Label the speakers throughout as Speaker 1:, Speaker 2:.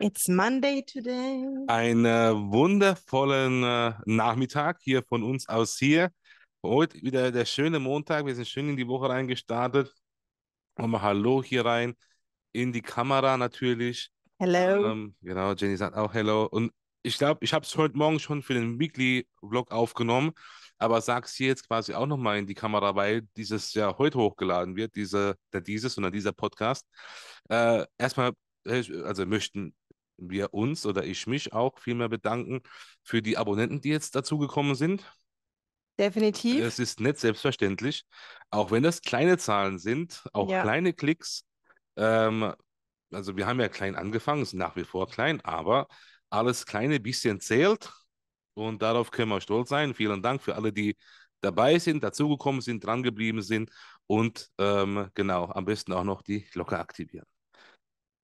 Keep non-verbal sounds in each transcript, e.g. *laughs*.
Speaker 1: It's Monday today.
Speaker 2: Einen äh, wundervollen äh, Nachmittag hier von uns aus hier. Heute wieder der schöne Montag. Wir sind schön in die Woche reingestartet. Nochmal Hallo hier rein. In die Kamera natürlich. Hello. Ähm, genau, Jenny sagt auch Hello. Und ich glaube, ich habe es heute Morgen schon für den Weekly-Vlog aufgenommen, aber sag's hier jetzt quasi auch nochmal in die Kamera, weil dieses ja heute hochgeladen wird, diese, dieses und dieser Podcast. Äh, erstmal äh, also möchten wir uns oder ich mich auch vielmehr bedanken für die Abonnenten, die jetzt dazugekommen sind.
Speaker 1: Definitiv.
Speaker 2: Es ist nicht selbstverständlich, auch wenn das kleine Zahlen sind, auch ja. kleine Klicks. Ähm, also wir haben ja klein angefangen, ist nach wie vor klein, aber alles kleine bisschen zählt und darauf können wir stolz sein. Vielen Dank für alle, die dabei sind, dazugekommen sind, drangeblieben sind und ähm, genau, am besten auch noch die Glocke aktivieren.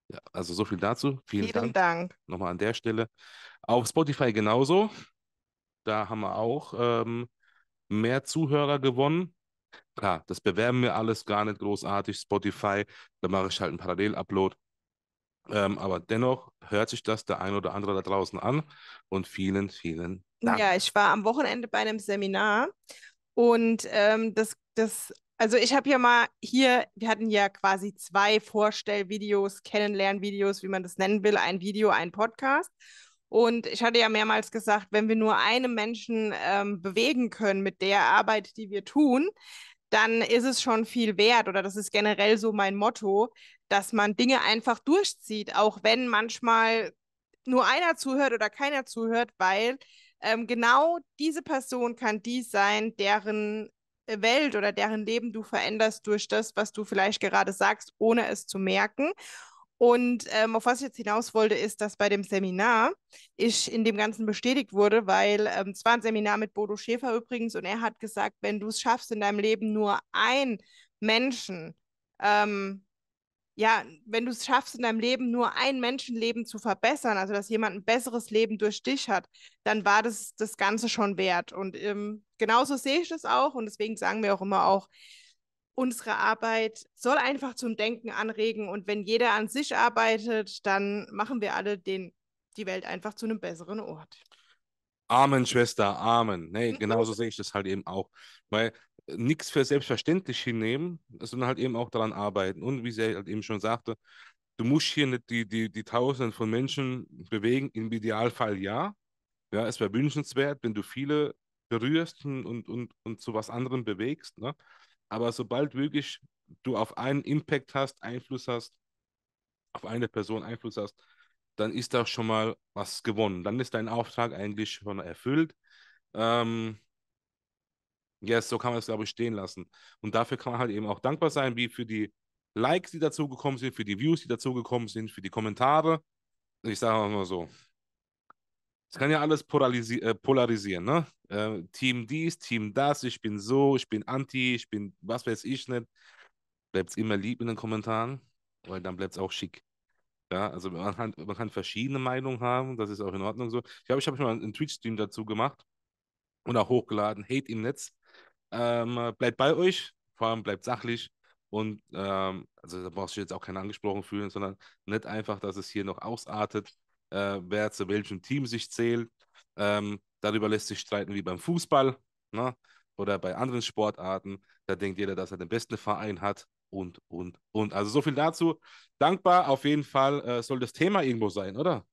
Speaker 2: Ja, also so viel dazu. Vielen, Vielen Dank. Dank. Nochmal an der Stelle. Auf Spotify genauso. Da haben wir auch ähm, mehr Zuhörer gewonnen. Klar, das bewerben wir alles gar nicht großartig. Spotify, da mache ich halt einen Parallel-Upload. Ähm, aber dennoch hört sich das der ein oder andere da draußen an. Und vielen, vielen
Speaker 1: Dank. Ja, ich war am Wochenende bei einem Seminar und ähm, das, das also ich habe ja mal hier, wir hatten ja quasi zwei Vorstellvideos, Kennenlernvideos, wie man das nennen will, ein Video, ein Podcast. Und ich hatte ja mehrmals gesagt, wenn wir nur einen Menschen ähm, bewegen können mit der Arbeit, die wir tun, dann ist es schon viel wert oder das ist generell so mein Motto, dass man Dinge einfach durchzieht, auch wenn manchmal nur einer zuhört oder keiner zuhört, weil ähm, genau diese Person kann die sein, deren Welt oder deren Leben du veränderst durch das, was du vielleicht gerade sagst, ohne es zu merken. Und ähm, auf was ich jetzt hinaus wollte, ist, dass bei dem Seminar ich in dem Ganzen bestätigt wurde, weil ähm, es war ein Seminar mit Bodo Schäfer übrigens und er hat gesagt, wenn du es schaffst, in deinem Leben nur ein Menschen ähm, ja, wenn du es schaffst, in deinem Leben nur ein Menschenleben zu verbessern, also dass jemand ein besseres Leben durch dich hat, dann war das das Ganze schon wert. Und ähm, genauso sehe ich das auch. Und deswegen sagen wir auch immer auch, unsere Arbeit soll einfach zum Denken anregen. Und wenn jeder an sich arbeitet, dann machen wir alle den, die Welt einfach zu einem besseren Ort.
Speaker 2: Amen, Schwester, Amen. Nee, mhm. genauso sehe ich das halt eben auch. Weil äh, nichts für selbstverständlich hinnehmen, sondern halt eben auch daran arbeiten. Und wie sie halt eben schon sagte, du musst hier nicht die, die, die Tausenden von Menschen bewegen, im Idealfall ja. Ja, es wäre wünschenswert, wenn du viele berührst und, und, und zu was anderem bewegst. Ne? Aber sobald wirklich du auf einen Impact hast, Einfluss hast, auf eine Person Einfluss hast, dann ist da schon mal was gewonnen. Dann ist dein Auftrag eigentlich schon erfüllt. Ähm, ja, yes, so kann man es, glaube ich, stehen lassen. Und dafür kann man halt eben auch dankbar sein, wie für die Likes, die dazugekommen sind, für die Views, die dazugekommen sind, für die Kommentare. Ich sage auch mal so. Es kann ja alles polarisi äh, polarisieren, ne? Äh, Team dies, Team das, ich bin so, ich bin anti, ich bin was weiß ich nicht. Bleibt immer lieb in den Kommentaren, weil dann bleibt es auch schick. Ja, also man kann, man kann verschiedene Meinungen haben, das ist auch in Ordnung so. Ich glaube, ich habe schon mal einen Twitch-Stream dazu gemacht und auch hochgeladen, Hate im Netz. Ähm, äh, bleibt bei euch, vor allem bleibt sachlich und ähm, also da brauchst du jetzt auch keinen angesprochen fühlen, sondern nicht einfach, dass es hier noch ausartet, äh, wer zu welchem Team sich zählt. Ähm, darüber lässt sich streiten wie beim Fußball ne? oder bei anderen Sportarten. Da denkt jeder, dass er den besten Verein hat und, und, und. Also so viel dazu. Dankbar auf jeden Fall äh, soll das Thema irgendwo sein, oder?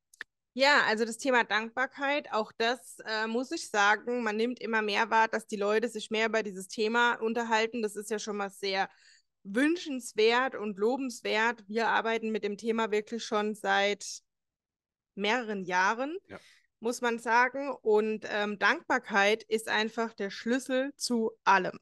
Speaker 1: Ja, also das Thema Dankbarkeit, auch das äh, muss ich sagen, man nimmt immer mehr wahr, dass die Leute sich mehr über dieses Thema unterhalten. Das ist ja schon mal sehr wünschenswert und lobenswert. Wir arbeiten mit dem Thema wirklich schon seit mehreren Jahren, ja. muss man sagen. Und ähm, Dankbarkeit ist einfach der Schlüssel zu allem.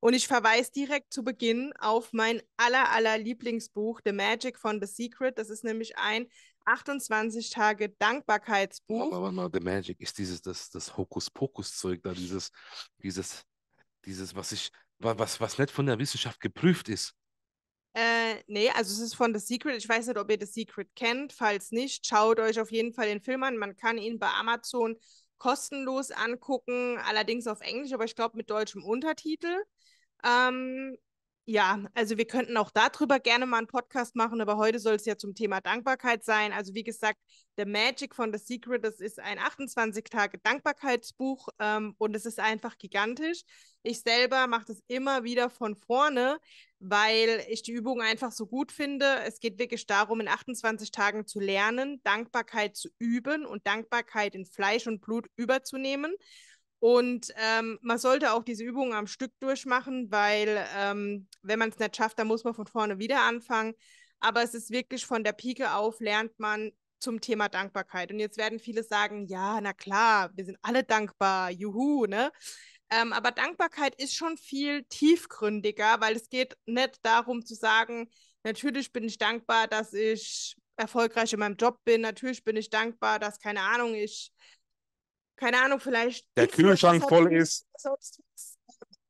Speaker 1: Und ich verweise direkt zu Beginn auf mein aller, aller Lieblingsbuch, The Magic von The Secret. Das ist nämlich ein 28 Tage Dankbarkeitsbuch. Aber, aber,
Speaker 2: aber The Magic ist dieses, das, das Hokuspokus-Zeug da, dieses, dieses, dieses, was ich, was, was nicht von der Wissenschaft geprüft ist.
Speaker 1: Äh, nee, also es ist von The Secret. Ich weiß nicht, ob ihr The Secret kennt. Falls nicht, schaut euch auf jeden Fall den Film an. Man kann ihn bei Amazon kostenlos angucken, allerdings auf Englisch, aber ich glaube mit deutschem Untertitel. Ähm, ja, also wir könnten auch darüber gerne mal einen Podcast machen, aber heute soll es ja zum Thema Dankbarkeit sein. Also wie gesagt, The Magic von The Secret, das ist ein 28-Tage-Dankbarkeitsbuch ähm, und es ist einfach gigantisch. Ich selber mache das immer wieder von vorne, weil ich die Übung einfach so gut finde. Es geht wirklich darum, in 28 Tagen zu lernen, Dankbarkeit zu üben und Dankbarkeit in Fleisch und Blut überzunehmen. Und ähm, man sollte auch diese Übungen am Stück durchmachen, weil ähm, wenn man es nicht schafft, dann muss man von vorne wieder anfangen. Aber es ist wirklich von der Pike auf, lernt man zum Thema Dankbarkeit. Und jetzt werden viele sagen, ja, na klar, wir sind alle dankbar, juhu, ne? Ähm, aber Dankbarkeit ist schon viel tiefgründiger, weil es geht nicht darum zu sagen, natürlich bin ich dankbar, dass ich erfolgreich in meinem Job bin, natürlich bin ich dankbar, dass, keine Ahnung, ich keine Ahnung, vielleicht. Der Kühlschrank voll ist.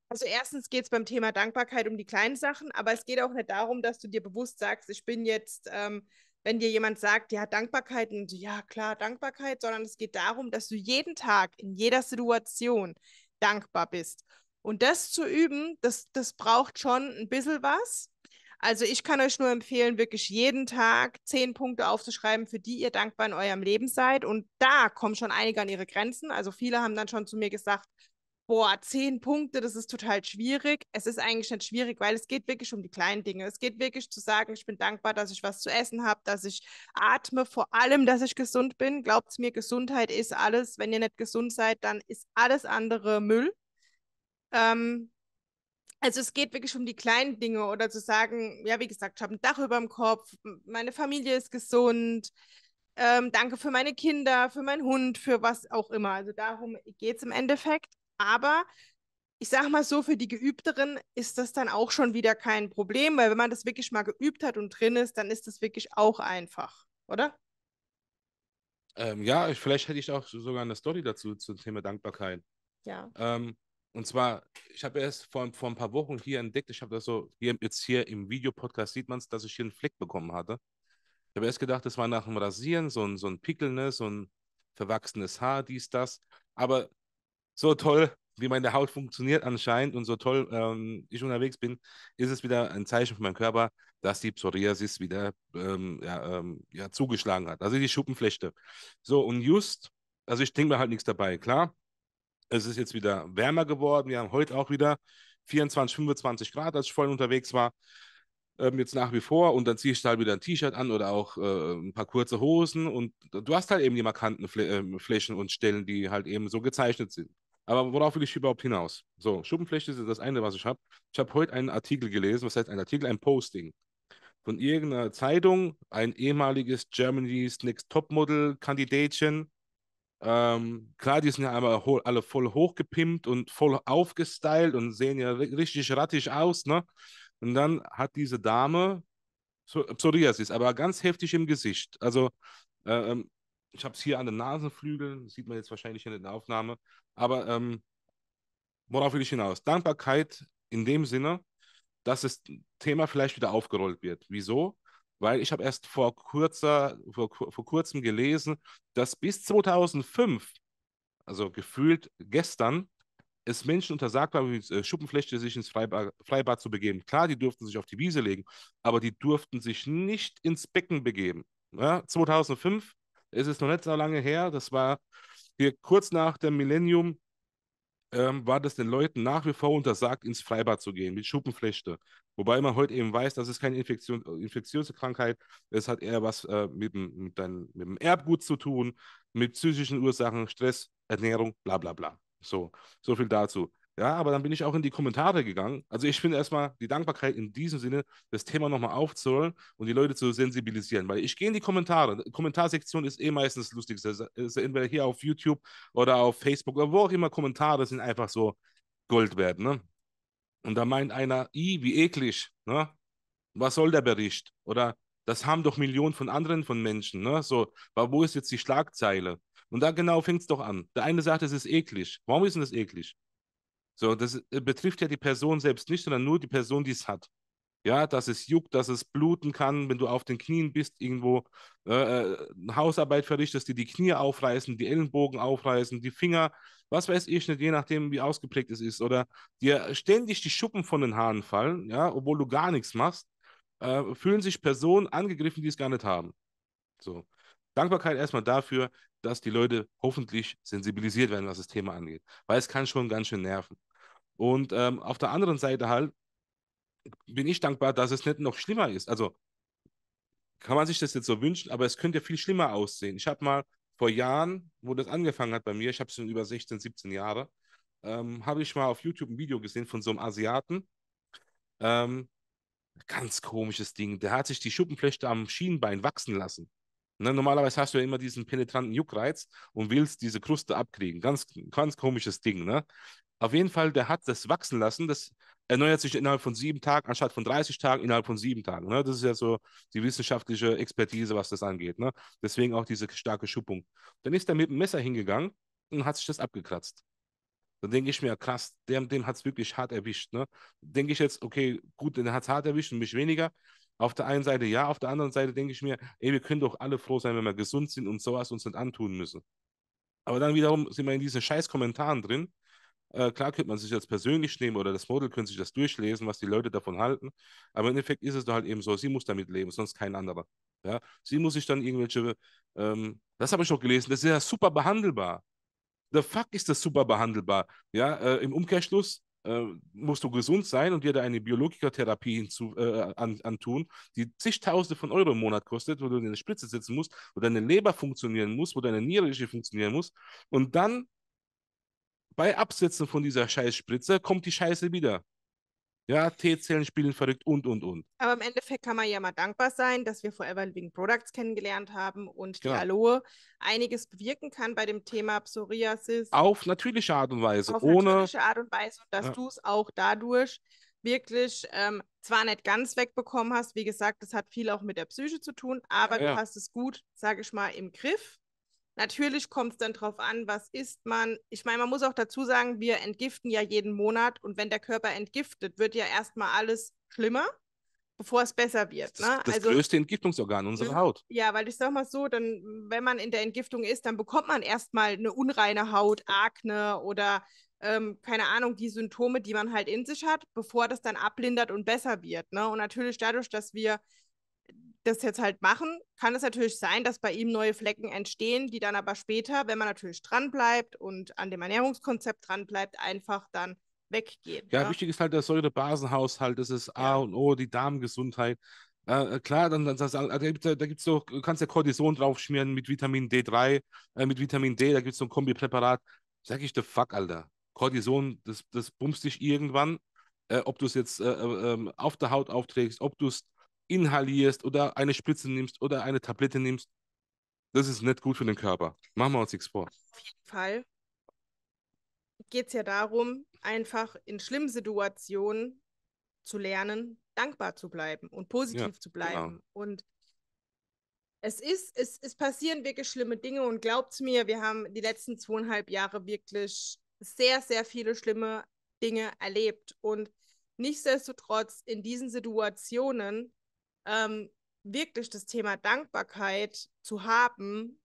Speaker 1: Also erstens geht es beim Thema Dankbarkeit um die kleinen Sachen, aber es geht auch nicht darum, dass du dir bewusst sagst, ich bin jetzt, ähm, wenn dir jemand sagt, ja, Dankbarkeit und ja, klar, Dankbarkeit, sondern es geht darum, dass du jeden Tag, in jeder Situation dankbar bist. Und das zu üben, das, das braucht schon ein bisschen was. Also ich kann euch nur empfehlen, wirklich jeden Tag zehn Punkte aufzuschreiben, für die ihr dankbar in eurem Leben seid. Und da kommen schon einige an ihre Grenzen. Also viele haben dann schon zu mir gesagt, boah, zehn Punkte, das ist total schwierig. Es ist eigentlich nicht schwierig, weil es geht wirklich um die kleinen Dinge. Es geht wirklich zu sagen, ich bin dankbar, dass ich was zu essen habe, dass ich atme, vor allem, dass ich gesund bin. Glaubt mir, Gesundheit ist alles. Wenn ihr nicht gesund seid, dann ist alles andere Müll. Ähm, also es geht wirklich um die kleinen Dinge oder zu sagen, ja, wie gesagt, ich habe ein Dach über dem Kopf, meine Familie ist gesund, ähm, danke für meine Kinder, für meinen Hund, für was auch immer. Also darum geht es im Endeffekt. Aber ich sage mal so, für die Geübteren ist das dann auch schon wieder kein Problem, weil wenn man das wirklich mal geübt hat und drin ist, dann ist das wirklich auch einfach, oder?
Speaker 2: Ähm, ja, vielleicht hätte ich auch sogar eine Story dazu zum Thema Dankbarkeit. Ja. Ähm, und zwar, ich habe erst vor, vor ein paar Wochen hier entdeckt, ich habe das so, hier, jetzt hier im Videopodcast sieht man es, dass ich hier einen Fleck bekommen hatte. Ich habe erst gedacht, das war nach dem Rasieren, so ein, so ein Pickel, ne, so ein verwachsenes Haar, dies, das. Aber so toll, wie meine Haut funktioniert anscheinend und so toll ähm, ich unterwegs bin, ist es wieder ein Zeichen für meinen Körper, dass die Psoriasis wieder ähm, ja, ähm, ja, zugeschlagen hat. Also die Schuppenflechte. So, und just, also ich denke mir halt nichts dabei, klar es ist jetzt wieder wärmer geworden. Wir haben heute auch wieder 24, 25 Grad, als ich vorhin unterwegs war. Ähm, jetzt nach wie vor. Und dann ziehe ich da wieder ein T-Shirt an oder auch äh, ein paar kurze Hosen. Und du hast halt eben die markanten Fl äh, Flächen und Stellen, die halt eben so gezeichnet sind. Aber worauf will ich überhaupt hinaus? So, Schuppenfläche ist das eine, was ich habe. Ich habe heute einen Artikel gelesen. Was heißt ein Artikel? Ein Posting von irgendeiner Zeitung, ein ehemaliges Germany's Next Topmodel Kandidatchen ähm, klar, die sind ja einmal alle voll hochgepimpt und voll aufgestylt und sehen ja richtig rattig aus, ne? Und dann hat diese Dame äh, Psoriasis, aber ganz heftig im Gesicht. Also, ähm, ich habe es hier an den Nasenflügeln, sieht man jetzt wahrscheinlich in der Aufnahme. Aber ähm, worauf will ich hinaus? Dankbarkeit in dem Sinne, dass das Thema vielleicht wieder aufgerollt wird. Wieso? weil ich habe erst vor, kurzer, vor, vor kurzem gelesen, dass bis 2005, also gefühlt gestern, es Menschen untersagt war, mit äh, Schuppenflechte sich ins Freibad, Freibad zu begeben. Klar, die durften sich auf die Wiese legen, aber die durften sich nicht ins Becken begeben. Ja, 2005 ist noch nicht so lange her, das war hier kurz nach dem Millennium, ähm, war das den Leuten nach wie vor untersagt, ins Freibad zu gehen mit Schuppenflechte. Wobei man heute eben weiß, das ist keine Infektion, äh, infektiöse Krankheit, es hat eher was äh, mit, mit, dein, mit dem Erbgut zu tun, mit psychischen Ursachen, Stress, Ernährung, bla bla bla. So, so viel dazu. Ja, aber dann bin ich auch in die Kommentare gegangen. Also ich finde erstmal die Dankbarkeit in diesem Sinne, das Thema nochmal aufzurollen und die Leute zu sensibilisieren. Weil ich gehe in die Kommentare. Die Kommentarsektion ist eh meistens lustig. Das ist entweder hier auf YouTube oder auf Facebook oder wo auch immer Kommentare sind einfach so Gold wert. Ne? Und da meint einer, i, wie eklig. Ne? Was soll der Bericht? Oder das haben doch Millionen von anderen von Menschen. Ne? So, wo ist jetzt die Schlagzeile? Und da genau fängt es doch an. Der eine sagt, es ist eklig. Warum ist denn das eklig? So, das äh, betrifft ja die Person selbst nicht, sondern nur die Person, die es hat. Ja, dass es juckt, dass es bluten kann, wenn du auf den Knien bist, irgendwo äh, äh, äh, Hausarbeit verrichtest, die die Knie aufreißen, die Ellenbogen aufreißen, die Finger, was weiß ich nicht, je nachdem, wie ausgeprägt es ist. Oder dir ständig die Schuppen von den Haaren fallen, ja, obwohl du gar nichts machst, äh, fühlen sich Personen angegriffen, die es gar nicht haben. So. Dankbarkeit erstmal dafür, dass die Leute hoffentlich sensibilisiert werden, was das Thema angeht, weil es kann schon ganz schön nerven. Und ähm, auf der anderen Seite halt bin ich dankbar, dass es nicht noch schlimmer ist. Also kann man sich das jetzt so wünschen, aber es könnte ja viel schlimmer aussehen. Ich habe mal vor Jahren, wo das angefangen hat bei mir, ich habe es schon über 16, 17 Jahre, ähm, habe ich mal auf YouTube ein Video gesehen von so einem Asiaten. Ähm, ganz komisches Ding. Der hat sich die Schuppenflechte am Schienenbein wachsen lassen. Ne, normalerweise hast du ja immer diesen penetranten Juckreiz und willst diese Kruste abkriegen. Ganz, ganz komisches Ding. Ne? Auf jeden Fall, der hat das wachsen lassen. Das erneuert sich innerhalb von sieben Tagen, anstatt von 30 Tagen, innerhalb von sieben Tagen. Ne? Das ist ja so die wissenschaftliche Expertise, was das angeht. Ne? Deswegen auch diese starke Schuppung. Dann ist er mit dem Messer hingegangen und hat sich das abgekratzt. Dann denke ich mir, krass, dem, dem hat es wirklich hart erwischt. Ne? Denke ich jetzt, okay, gut, den hat es hart erwischt und mich weniger. Auf der einen Seite ja, auf der anderen Seite denke ich mir, ey, wir können doch alle froh sein, wenn wir gesund sind und sowas uns nicht antun müssen. Aber dann wiederum sind wir in diesen scheiß Kommentaren drin. Äh, klar könnte man sich das persönlich nehmen oder das Model könnte sich das durchlesen, was die Leute davon halten. Aber im Endeffekt ist es doch halt eben so, sie muss damit leben, sonst kein anderer. Ja? Sie muss sich dann irgendwelche, ähm, das habe ich auch gelesen, das ist ja super behandelbar. The fuck ist das super behandelbar? Ja, äh, im Umkehrschluss, äh, musst du gesund sein und dir da eine Biologikertherapie hinzu, äh, an, antun, die zigtausende von Euro im Monat kostet, wo du in der Spritze sitzen musst, wo deine Leber funktionieren muss, wo deine Niere funktionieren muss. Und dann bei Absetzen von dieser Scheißspritze kommt die Scheiße wieder. Ja, T-Zellen spielen verrückt und, und, und.
Speaker 1: Aber im Endeffekt kann man ja mal dankbar sein, dass wir Forever Living Products kennengelernt haben und genau. die Aloe einiges bewirken kann bei dem Thema Psoriasis.
Speaker 2: Auf natürliche Art und Weise. Auf ohne... natürliche
Speaker 1: Art und Weise. Und dass ja. du es auch dadurch wirklich ähm, zwar nicht ganz wegbekommen hast, wie gesagt, das hat viel auch mit der Psyche zu tun, aber ja. du hast es gut, sage ich mal, im Griff. Natürlich kommt es dann darauf an, was isst man. Ich meine, man muss auch dazu sagen, wir entgiften ja jeden Monat und wenn der Körper entgiftet, wird ja erstmal alles schlimmer, bevor es besser wird. Ne? Das, das also, größte
Speaker 2: Entgiftungsorgan unserer Haut.
Speaker 1: Ja, weil ich sage mal so, dann, wenn man in der Entgiftung ist, dann bekommt man erstmal eine unreine Haut, Akne oder ähm, keine Ahnung, die Symptome, die man halt in sich hat, bevor das dann ablindert und besser wird. Ne? Und natürlich dadurch, dass wir das jetzt halt machen, kann es natürlich sein, dass bei ihm neue Flecken entstehen, die dann aber später, wenn man natürlich dranbleibt und an dem Ernährungskonzept dranbleibt, einfach dann weggehen. Ja, ja? wichtig
Speaker 2: ist halt der Säurebasenhaushalt, das ist A ja. und O, die Darmgesundheit. Äh, äh klar, dann, dann das, da gibt es da gibt's so, kannst ja Cortison draufschmieren mit Vitamin D3, äh, mit Vitamin D, da gibt es so ein Kombipräparat. Sag ich, the fuck, Alter. Cortison, das, das bummst dich irgendwann, äh, ob du es jetzt äh, äh, ähm, auf der Haut aufträgst, ob du es inhalierst oder eine Spritze nimmst oder eine Tablette nimmst, das ist nicht gut für den Körper. Machen wir uns nichts vor. Auf
Speaker 1: jeden Fall geht es ja darum, einfach in schlimmen Situationen zu lernen, dankbar zu bleiben und positiv ja, zu genau. bleiben. Genau. Und es ist, es, es passieren wirklich schlimme Dinge und glaubt mir, wir haben die letzten zweieinhalb Jahre wirklich sehr, sehr viele schlimme Dinge erlebt. Und nichtsdestotrotz, in diesen Situationen ähm, wirklich das Thema Dankbarkeit zu haben,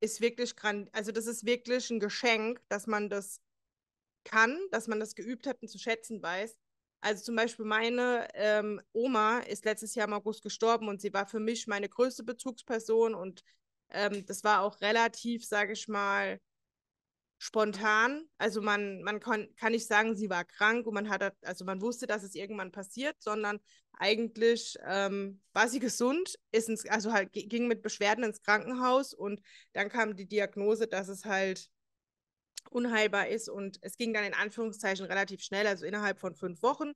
Speaker 1: ist wirklich grand, also das ist wirklich ein Geschenk, dass man das kann, dass man das geübt hat und zu schätzen weiß. Also zum Beispiel meine ähm, Oma ist letztes Jahr im August gestorben und sie war für mich meine größte Bezugsperson und ähm, das war auch relativ, sage ich mal, spontan. Also man, man kann, kann nicht sagen, sie war krank und man hat, also man wusste, dass es irgendwann passiert, sondern eigentlich ähm, war sie gesund, ist ins, also halt, ging mit Beschwerden ins Krankenhaus und dann kam die Diagnose, dass es halt unheilbar ist und es ging dann in Anführungszeichen relativ schnell, also innerhalb von fünf Wochen.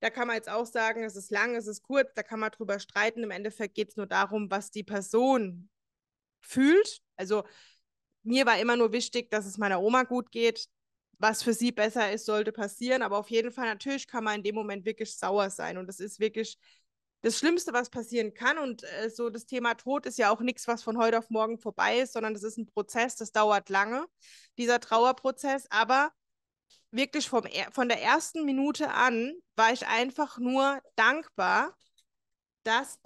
Speaker 1: Da kann man jetzt auch sagen, es ist lang, es ist kurz, da kann man drüber streiten. Im Endeffekt geht es nur darum, was die Person fühlt. Also mir war immer nur wichtig, dass es meiner Oma gut geht. Was für sie besser ist, sollte passieren. Aber auf jeden Fall, natürlich kann man in dem Moment wirklich sauer sein. Und das ist wirklich das Schlimmste, was passieren kann. Und äh, so das Thema Tod ist ja auch nichts, was von heute auf morgen vorbei ist, sondern das ist ein Prozess, das dauert lange, dieser Trauerprozess. Aber wirklich vom, e-, von der ersten Minute an war ich einfach nur dankbar, dass.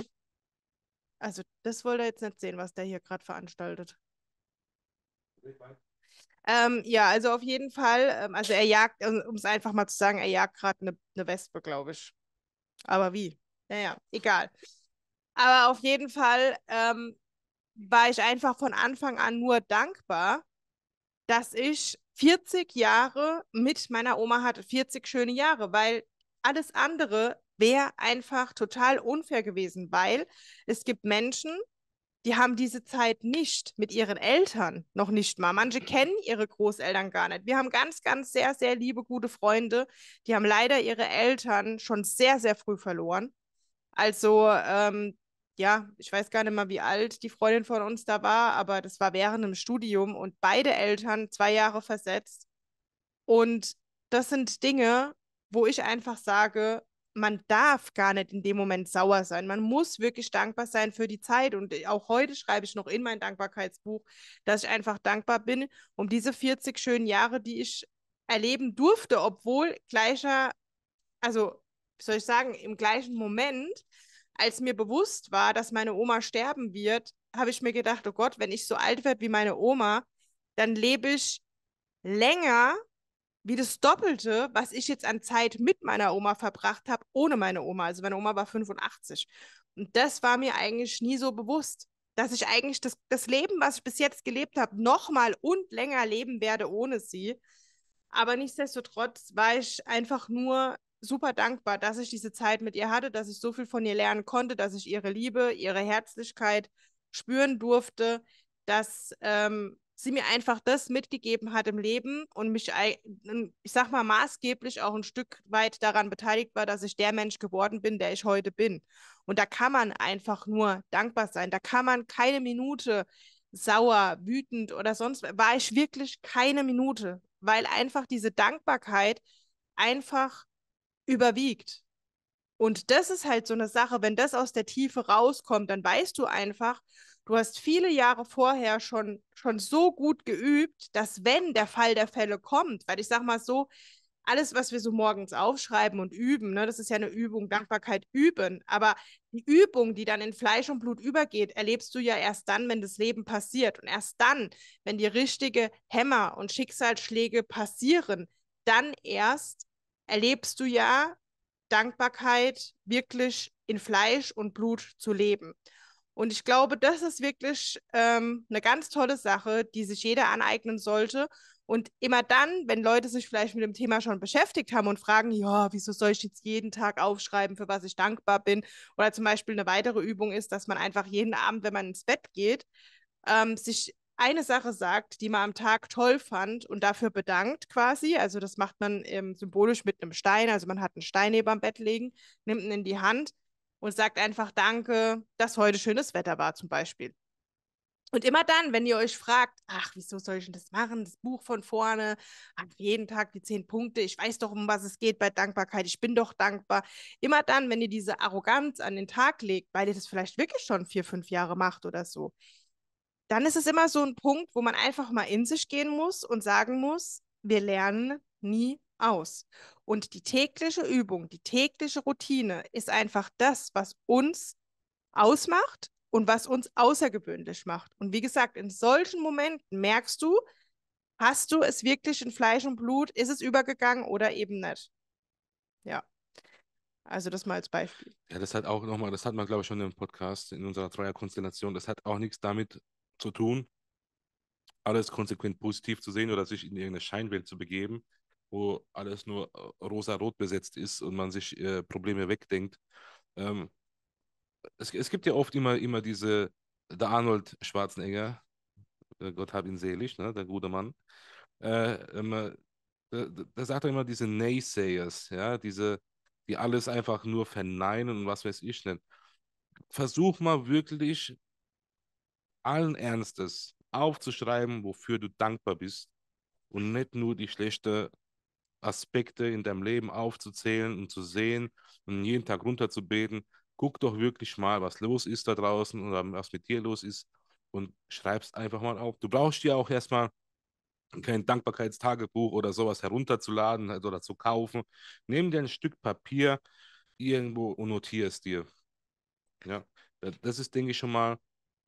Speaker 1: Also, das wollte er jetzt nicht sehen, was der hier gerade veranstaltet. Ähm, ja, also auf jeden Fall. Ähm, also er jagt, um es einfach mal zu sagen, er jagt gerade eine ne Wespe, glaube ich. Aber wie? Naja, egal. Aber auf jeden Fall ähm, war ich einfach von Anfang an nur dankbar, dass ich 40 Jahre mit meiner Oma hatte. 40 schöne Jahre, weil alles andere wäre einfach total unfair gewesen, weil es gibt Menschen, die haben diese Zeit nicht mit ihren Eltern, noch nicht mal. Manche mhm. kennen ihre Großeltern gar nicht. Wir haben ganz, ganz sehr, sehr liebe, gute Freunde, die haben leider ihre Eltern schon sehr, sehr früh verloren. Also, ähm, ja, ich weiß gar nicht mal, wie alt die Freundin von uns da war, aber das war während dem Studium und beide Eltern zwei Jahre versetzt. Und das sind Dinge, wo ich einfach sage, man darf gar nicht in dem Moment sauer sein. Man muss wirklich dankbar sein für die Zeit. Und äh, auch heute schreibe ich noch in mein Dankbarkeitsbuch, dass ich einfach dankbar bin um diese 40 schönen Jahre, die ich erleben durfte, obwohl gleicher, also soll ich sagen, im gleichen Moment, als mir bewusst war, dass meine Oma sterben wird, habe ich mir gedacht, oh Gott, wenn ich so alt werde wie meine Oma, dann lebe ich länger wie das Doppelte, was ich jetzt an Zeit mit meiner Oma verbracht habe, ohne meine Oma. Also meine Oma war 85. Und das war mir eigentlich nie so bewusst, dass ich eigentlich das, das Leben, was ich bis jetzt gelebt habe, nochmal und länger leben werde ohne sie. Aber nichtsdestotrotz war ich einfach nur super dankbar, dass ich diese Zeit mit ihr hatte, dass ich so viel von ihr lernen konnte, dass ich ihre Liebe, ihre Herzlichkeit spüren durfte, dass ähm, sie mir einfach das mitgegeben hat im Leben und mich, ich sag mal, maßgeblich auch ein Stück weit daran beteiligt war, dass ich der Mensch geworden bin, der ich heute bin. Und da kann man einfach nur dankbar sein. Da kann man keine Minute sauer, wütend oder sonst war ich wirklich keine Minute, weil einfach diese Dankbarkeit einfach überwiegt. Und das ist halt so eine Sache, wenn das aus der Tiefe rauskommt, dann weißt du einfach, Du hast viele Jahre vorher schon, schon so gut geübt, dass wenn der Fall der Fälle kommt, weil ich sage mal so, alles, was wir so morgens aufschreiben und üben, ne, das ist ja eine Übung, Dankbarkeit üben. Aber die Übung, die dann in Fleisch und Blut übergeht, erlebst du ja erst dann, wenn das Leben passiert. Und erst dann, wenn die richtigen Hämmer und Schicksalsschläge passieren, dann erst erlebst du ja Dankbarkeit wirklich in Fleisch und Blut zu leben. Und ich glaube, das ist wirklich ähm, eine ganz tolle Sache, die sich jeder aneignen sollte. Und immer dann, wenn Leute sich vielleicht mit dem Thema schon beschäftigt haben und fragen, ja, wieso soll ich jetzt jeden Tag aufschreiben, für was ich dankbar bin? Oder zum Beispiel eine weitere Übung ist, dass man einfach jeden Abend, wenn man ins Bett geht, ähm, sich eine Sache sagt, die man am Tag toll fand und dafür bedankt quasi. Also das macht man ähm, symbolisch mit einem Stein. Also man hat einen Stein neben am Bett legen, nimmt ihn in die Hand und sagt einfach Danke, dass heute schönes Wetter war zum Beispiel. Und immer dann, wenn ihr euch fragt, ach, wieso soll ich denn das machen? Das Buch von vorne, hat jeden Tag die zehn Punkte, ich weiß doch, um was es geht bei Dankbarkeit, ich bin doch dankbar. Immer dann, wenn ihr diese Arroganz an den Tag legt, weil ihr das vielleicht wirklich schon vier, fünf Jahre macht oder so, dann ist es immer so ein Punkt, wo man einfach mal in sich gehen muss und sagen muss, wir lernen nie aus. Und die tägliche Übung, die tägliche Routine ist einfach das, was uns ausmacht und was uns außergewöhnlich macht. Und wie gesagt, in solchen Momenten merkst du, hast du es wirklich in Fleisch und Blut, ist es übergegangen oder eben nicht. Ja. Also das mal als Beispiel.
Speaker 2: Ja, das hat auch nochmal, das hat man, glaube ich, schon im Podcast in unserer Dreierkonstellation, das hat auch nichts damit zu tun, alles konsequent positiv zu sehen oder sich in irgendeine Scheinwelt zu begeben, wo alles nur äh, rosa-rot besetzt ist und man sich äh, Probleme wegdenkt. Ähm, es, es, gibt ja oft immer, immer diese, der Arnold Schwarzenegger, äh, Gott hab ihn selig, ne, der gute Mann, äh, ähm, äh, da, da sagt er immer diese Naysayers, ja, diese, die alles einfach nur verneinen und was weiß ich nicht. Versuch mal wirklich allen Ernstes aufzuschreiben, wofür du dankbar bist und nicht nur die schlechte Aspekte in deinem Leben aufzuzählen und zu sehen und jeden Tag runterzubeten. Guck doch wirklich mal, was los ist da draußen oder was mit dir los ist und schreibst einfach mal auf. Du brauchst dir auch erstmal kein Dankbarkeitstagebuch oder sowas herunterzuladen halt oder zu kaufen. Nimm dir ein Stück Papier irgendwo und notier es dir. Ja, das ist, denke ich, schon mal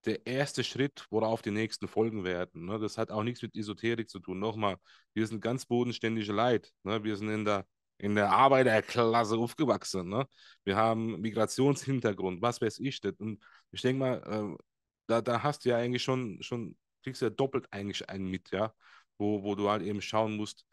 Speaker 2: der erste Schritt, worauf die nächsten folgen werden. Ne? Das hat auch nichts mit Esoterik zu tun. Nochmal, wir sind ganz bodenständige Leid. Ne? Wir sind in der, in der Arbeiterklasse aufgewachsen. Ne? Wir haben Migrationshintergrund, was weiß ich. Das. Und ich denke mal, äh, da, da hast du ja eigentlich schon, schon kriegst ja doppelt eigentlich einen mit, ja, wo, wo du halt eben schauen musst,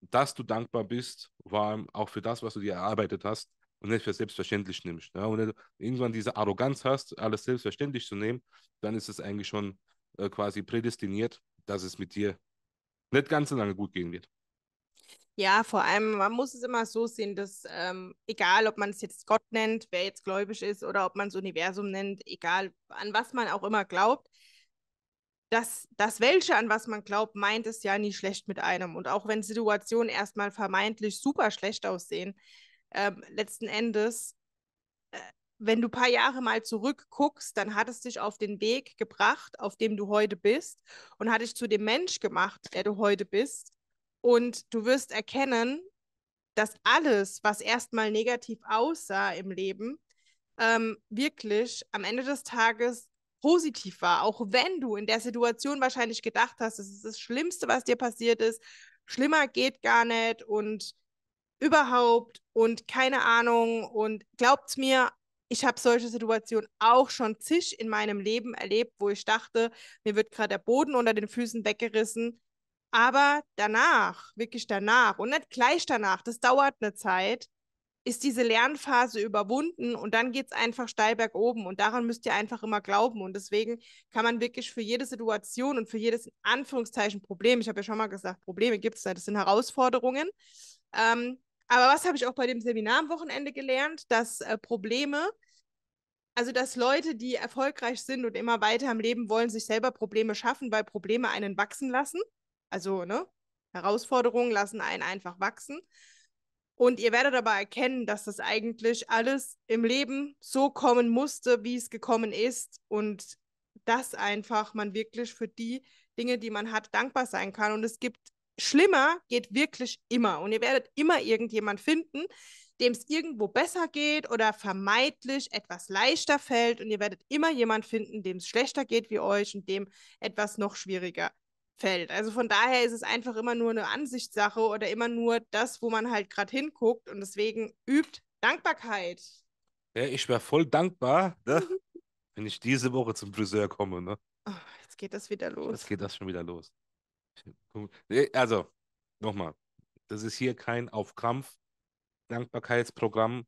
Speaker 2: dass du dankbar bist, vor allem auch für das, was du dir erarbeitet hast und nicht für selbstverständlich nimmst. Ja? Ne? Und wenn du irgendwann diese Arroganz hast, alles selbstverständlich zu nehmen, dann ist es eigentlich schon äh, quasi prädestiniert, dass es mit dir nicht ganz so lange gut gehen wird.
Speaker 1: Ja, vor allem, man muss es immer so sehen, dass ähm, egal, ob man es jetzt Gott nennt, wer jetzt gläubig ist oder ob man es Universum nennt, egal an was man auch immer glaubt, das, das Welche, an was man glaubt, meint es ja nie schlecht mit einem. Und auch wenn Situationen erstmal vermeintlich super schlecht aussehen, ähm, letzten Endes, äh, wenn du ein paar Jahre mal zurückguckst, dann hat es dich auf den Weg gebracht, auf dem du heute bist und hat dich zu dem Mensch gemacht, der du heute bist. Und du wirst erkennen, dass alles, was erstmal negativ aussah im Leben, ähm, wirklich am Ende des Tages positiv war. Auch wenn du in der Situation wahrscheinlich gedacht hast, es ist das Schlimmste, was dir passiert ist, schlimmer geht gar nicht und überhaupt und keine Ahnung und glaubt mir, ich habe solche Situationen auch schon zisch in meinem Leben erlebt, wo ich dachte, mir wird gerade der Boden unter den Füßen weggerissen. Aber danach, wirklich danach und nicht gleich danach, das dauert eine Zeit, ist diese Lernphase überwunden und dann geht es einfach steil bergoben. Und daran müsst ihr einfach immer glauben. Und deswegen kann man wirklich für jede Situation und für jedes in Anführungszeichen Problem, ich habe ja schon mal gesagt, Probleme gibt es nicht, das sind Herausforderungen, ähm, aber was habe ich auch bei dem Seminar am Wochenende gelernt? Dass äh, Probleme, also dass Leute, die erfolgreich sind und immer weiter im Leben wollen, sich selber Probleme schaffen, weil Probleme einen wachsen lassen. Also, ne? Herausforderungen lassen einen einfach wachsen. Und ihr werdet aber erkennen, dass das eigentlich alles im Leben so kommen musste, wie es gekommen ist. Und dass einfach man wirklich für die Dinge, die man hat, dankbar sein kann. Und es gibt schlimmer geht wirklich immer. Und ihr werdet immer irgendjemand finden, dem es irgendwo besser geht oder vermeintlich etwas leichter fällt. Und ihr werdet immer jemand finden, dem es schlechter geht wie euch und dem etwas noch schwieriger fällt. Also von daher ist es einfach immer nur eine Ansichtssache oder immer nur das, wo man halt gerade hinguckt. Und deswegen übt Dankbarkeit.
Speaker 2: Ja, ich wäre voll dankbar, ne? wenn ich diese Woche zum Friseur komme. Ne? Oh,
Speaker 1: jetzt geht das wieder los. Jetzt
Speaker 2: geht das schon wieder los. Also, nochmal, das ist hier kein Aufkrampf, Dankbarkeitsprogramm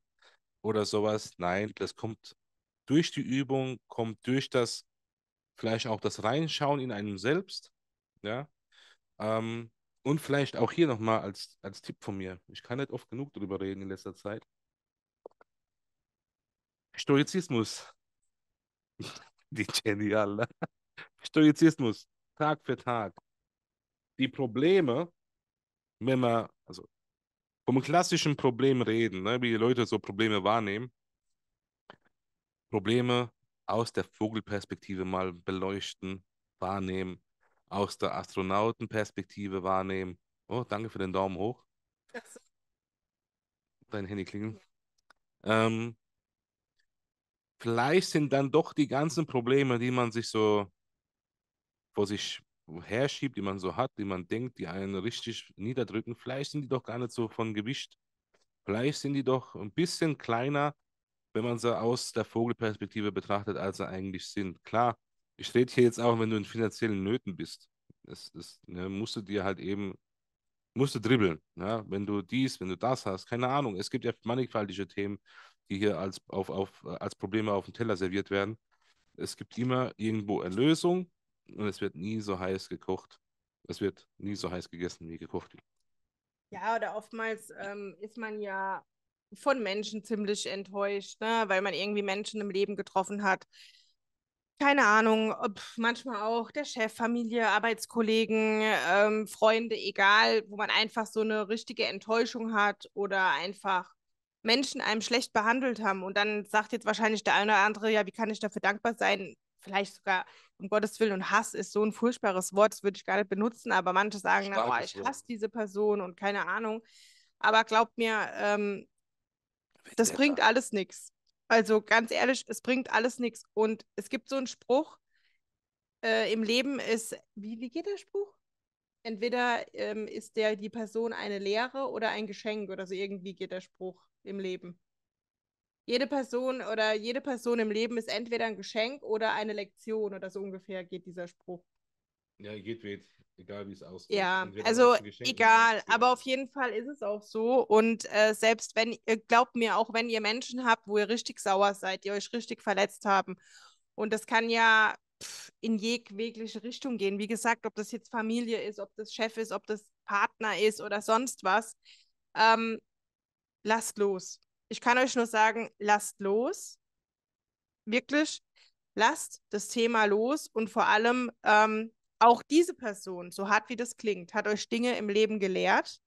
Speaker 2: oder sowas. Nein, das kommt durch die Übung, kommt durch das, vielleicht auch das Reinschauen in einem selbst. Ja. Ähm, und vielleicht auch hier nochmal als, als Tipp von mir. Ich kann nicht oft genug drüber reden in letzter Zeit. Stoizismus. *laughs* Die Geniale. Stoizismus. Tag für Tag die Probleme, wenn wir also vom klassischen Problem reden, ne, wie die Leute so Probleme wahrnehmen, Probleme aus der Vogelperspektive mal beleuchten, wahrnehmen, aus der Astronautenperspektive wahrnehmen. Oh, danke für den Daumen hoch. Dein Handy klingelt. Ähm, vielleicht sind dann doch die ganzen Probleme, die man sich so vor sich herschiebt, die man so hat, die man denkt, die einen richtig niederdrücken. Vielleicht sind die doch gar nicht so von Gewicht. Vielleicht sind die doch ein bisschen kleiner, wenn man sie aus der Vogelperspektive betrachtet, als sie eigentlich sind. Klar, ich rede hier jetzt auch, wenn du in finanziellen Nöten bist. Es, es ne, musst du dir halt eben, musst du dribbeln. Ja? Ne? Wenn du dies, wenn du das hast, keine Ahnung. Es gibt ja mannigfaltige Themen, die hier als, auf, auf, als Probleme auf dem Teller serviert werden. Es gibt immer irgendwo Erlösung und es wird nie so heiß gekocht. Es wird nie so heiß gegessen wie gekocht.
Speaker 1: Ja, oder oftmals ähm, ist man ja von Menschen ziemlich enttäuscht, ne? weil man irgendwie Menschen im Leben getroffen hat. Keine Ahnung, ob manchmal auch der Chef, Familie, Arbeitskollegen, ähm, Freunde, egal, wo man einfach so eine richtige Enttäuschung hat oder einfach Menschen einem schlecht behandelt haben. Und dann sagt jetzt wahrscheinlich der eine oder andere, ja, wie kann ich dafür dankbar sein? vielleicht sogar um Gottes Willen und Hass ist so ein furchtbares Wort, das würde ich gar nicht benutzen, aber manche sagen, na, oh, ich hasse diese Person und keine Ahnung. Aber glaubt mir, ähm, das bringt alles nichts. Also ganz ehrlich, es bringt alles nichts. Und es gibt so einen Spruch, äh, im Leben ist, wie, wie geht der Spruch? Entweder ähm, ist der die Person eine Lehre oder ein Geschenk oder so irgendwie geht der Spruch im Leben jede Person oder jede Person im Leben ist entweder ein Geschenk oder eine Lektion oder so ungefähr geht dieser Spruch.
Speaker 2: Ja, geht wie egal wie es aussieht. Ja, entweder also egal,
Speaker 1: aber auf jeden Fall ist es auch so und äh, selbst wenn, äh, glaubt mir, auch wenn ihr Menschen habt, wo ihr richtig sauer seid, die euch richtig verletzt haben und das kann ja pff, in jegliche Richtung gehen, wie gesagt, ob das jetzt Familie ist, ob das Chef ist, ob das Partner ist oder sonst was, ähm, lasst los ich kann euch nur sagen, lasst los. Wirklich, lasst das Thema los und vor allem ähm, auch diese Person, so hart wie das klingt, hat euch Dinge im Leben gelehrt,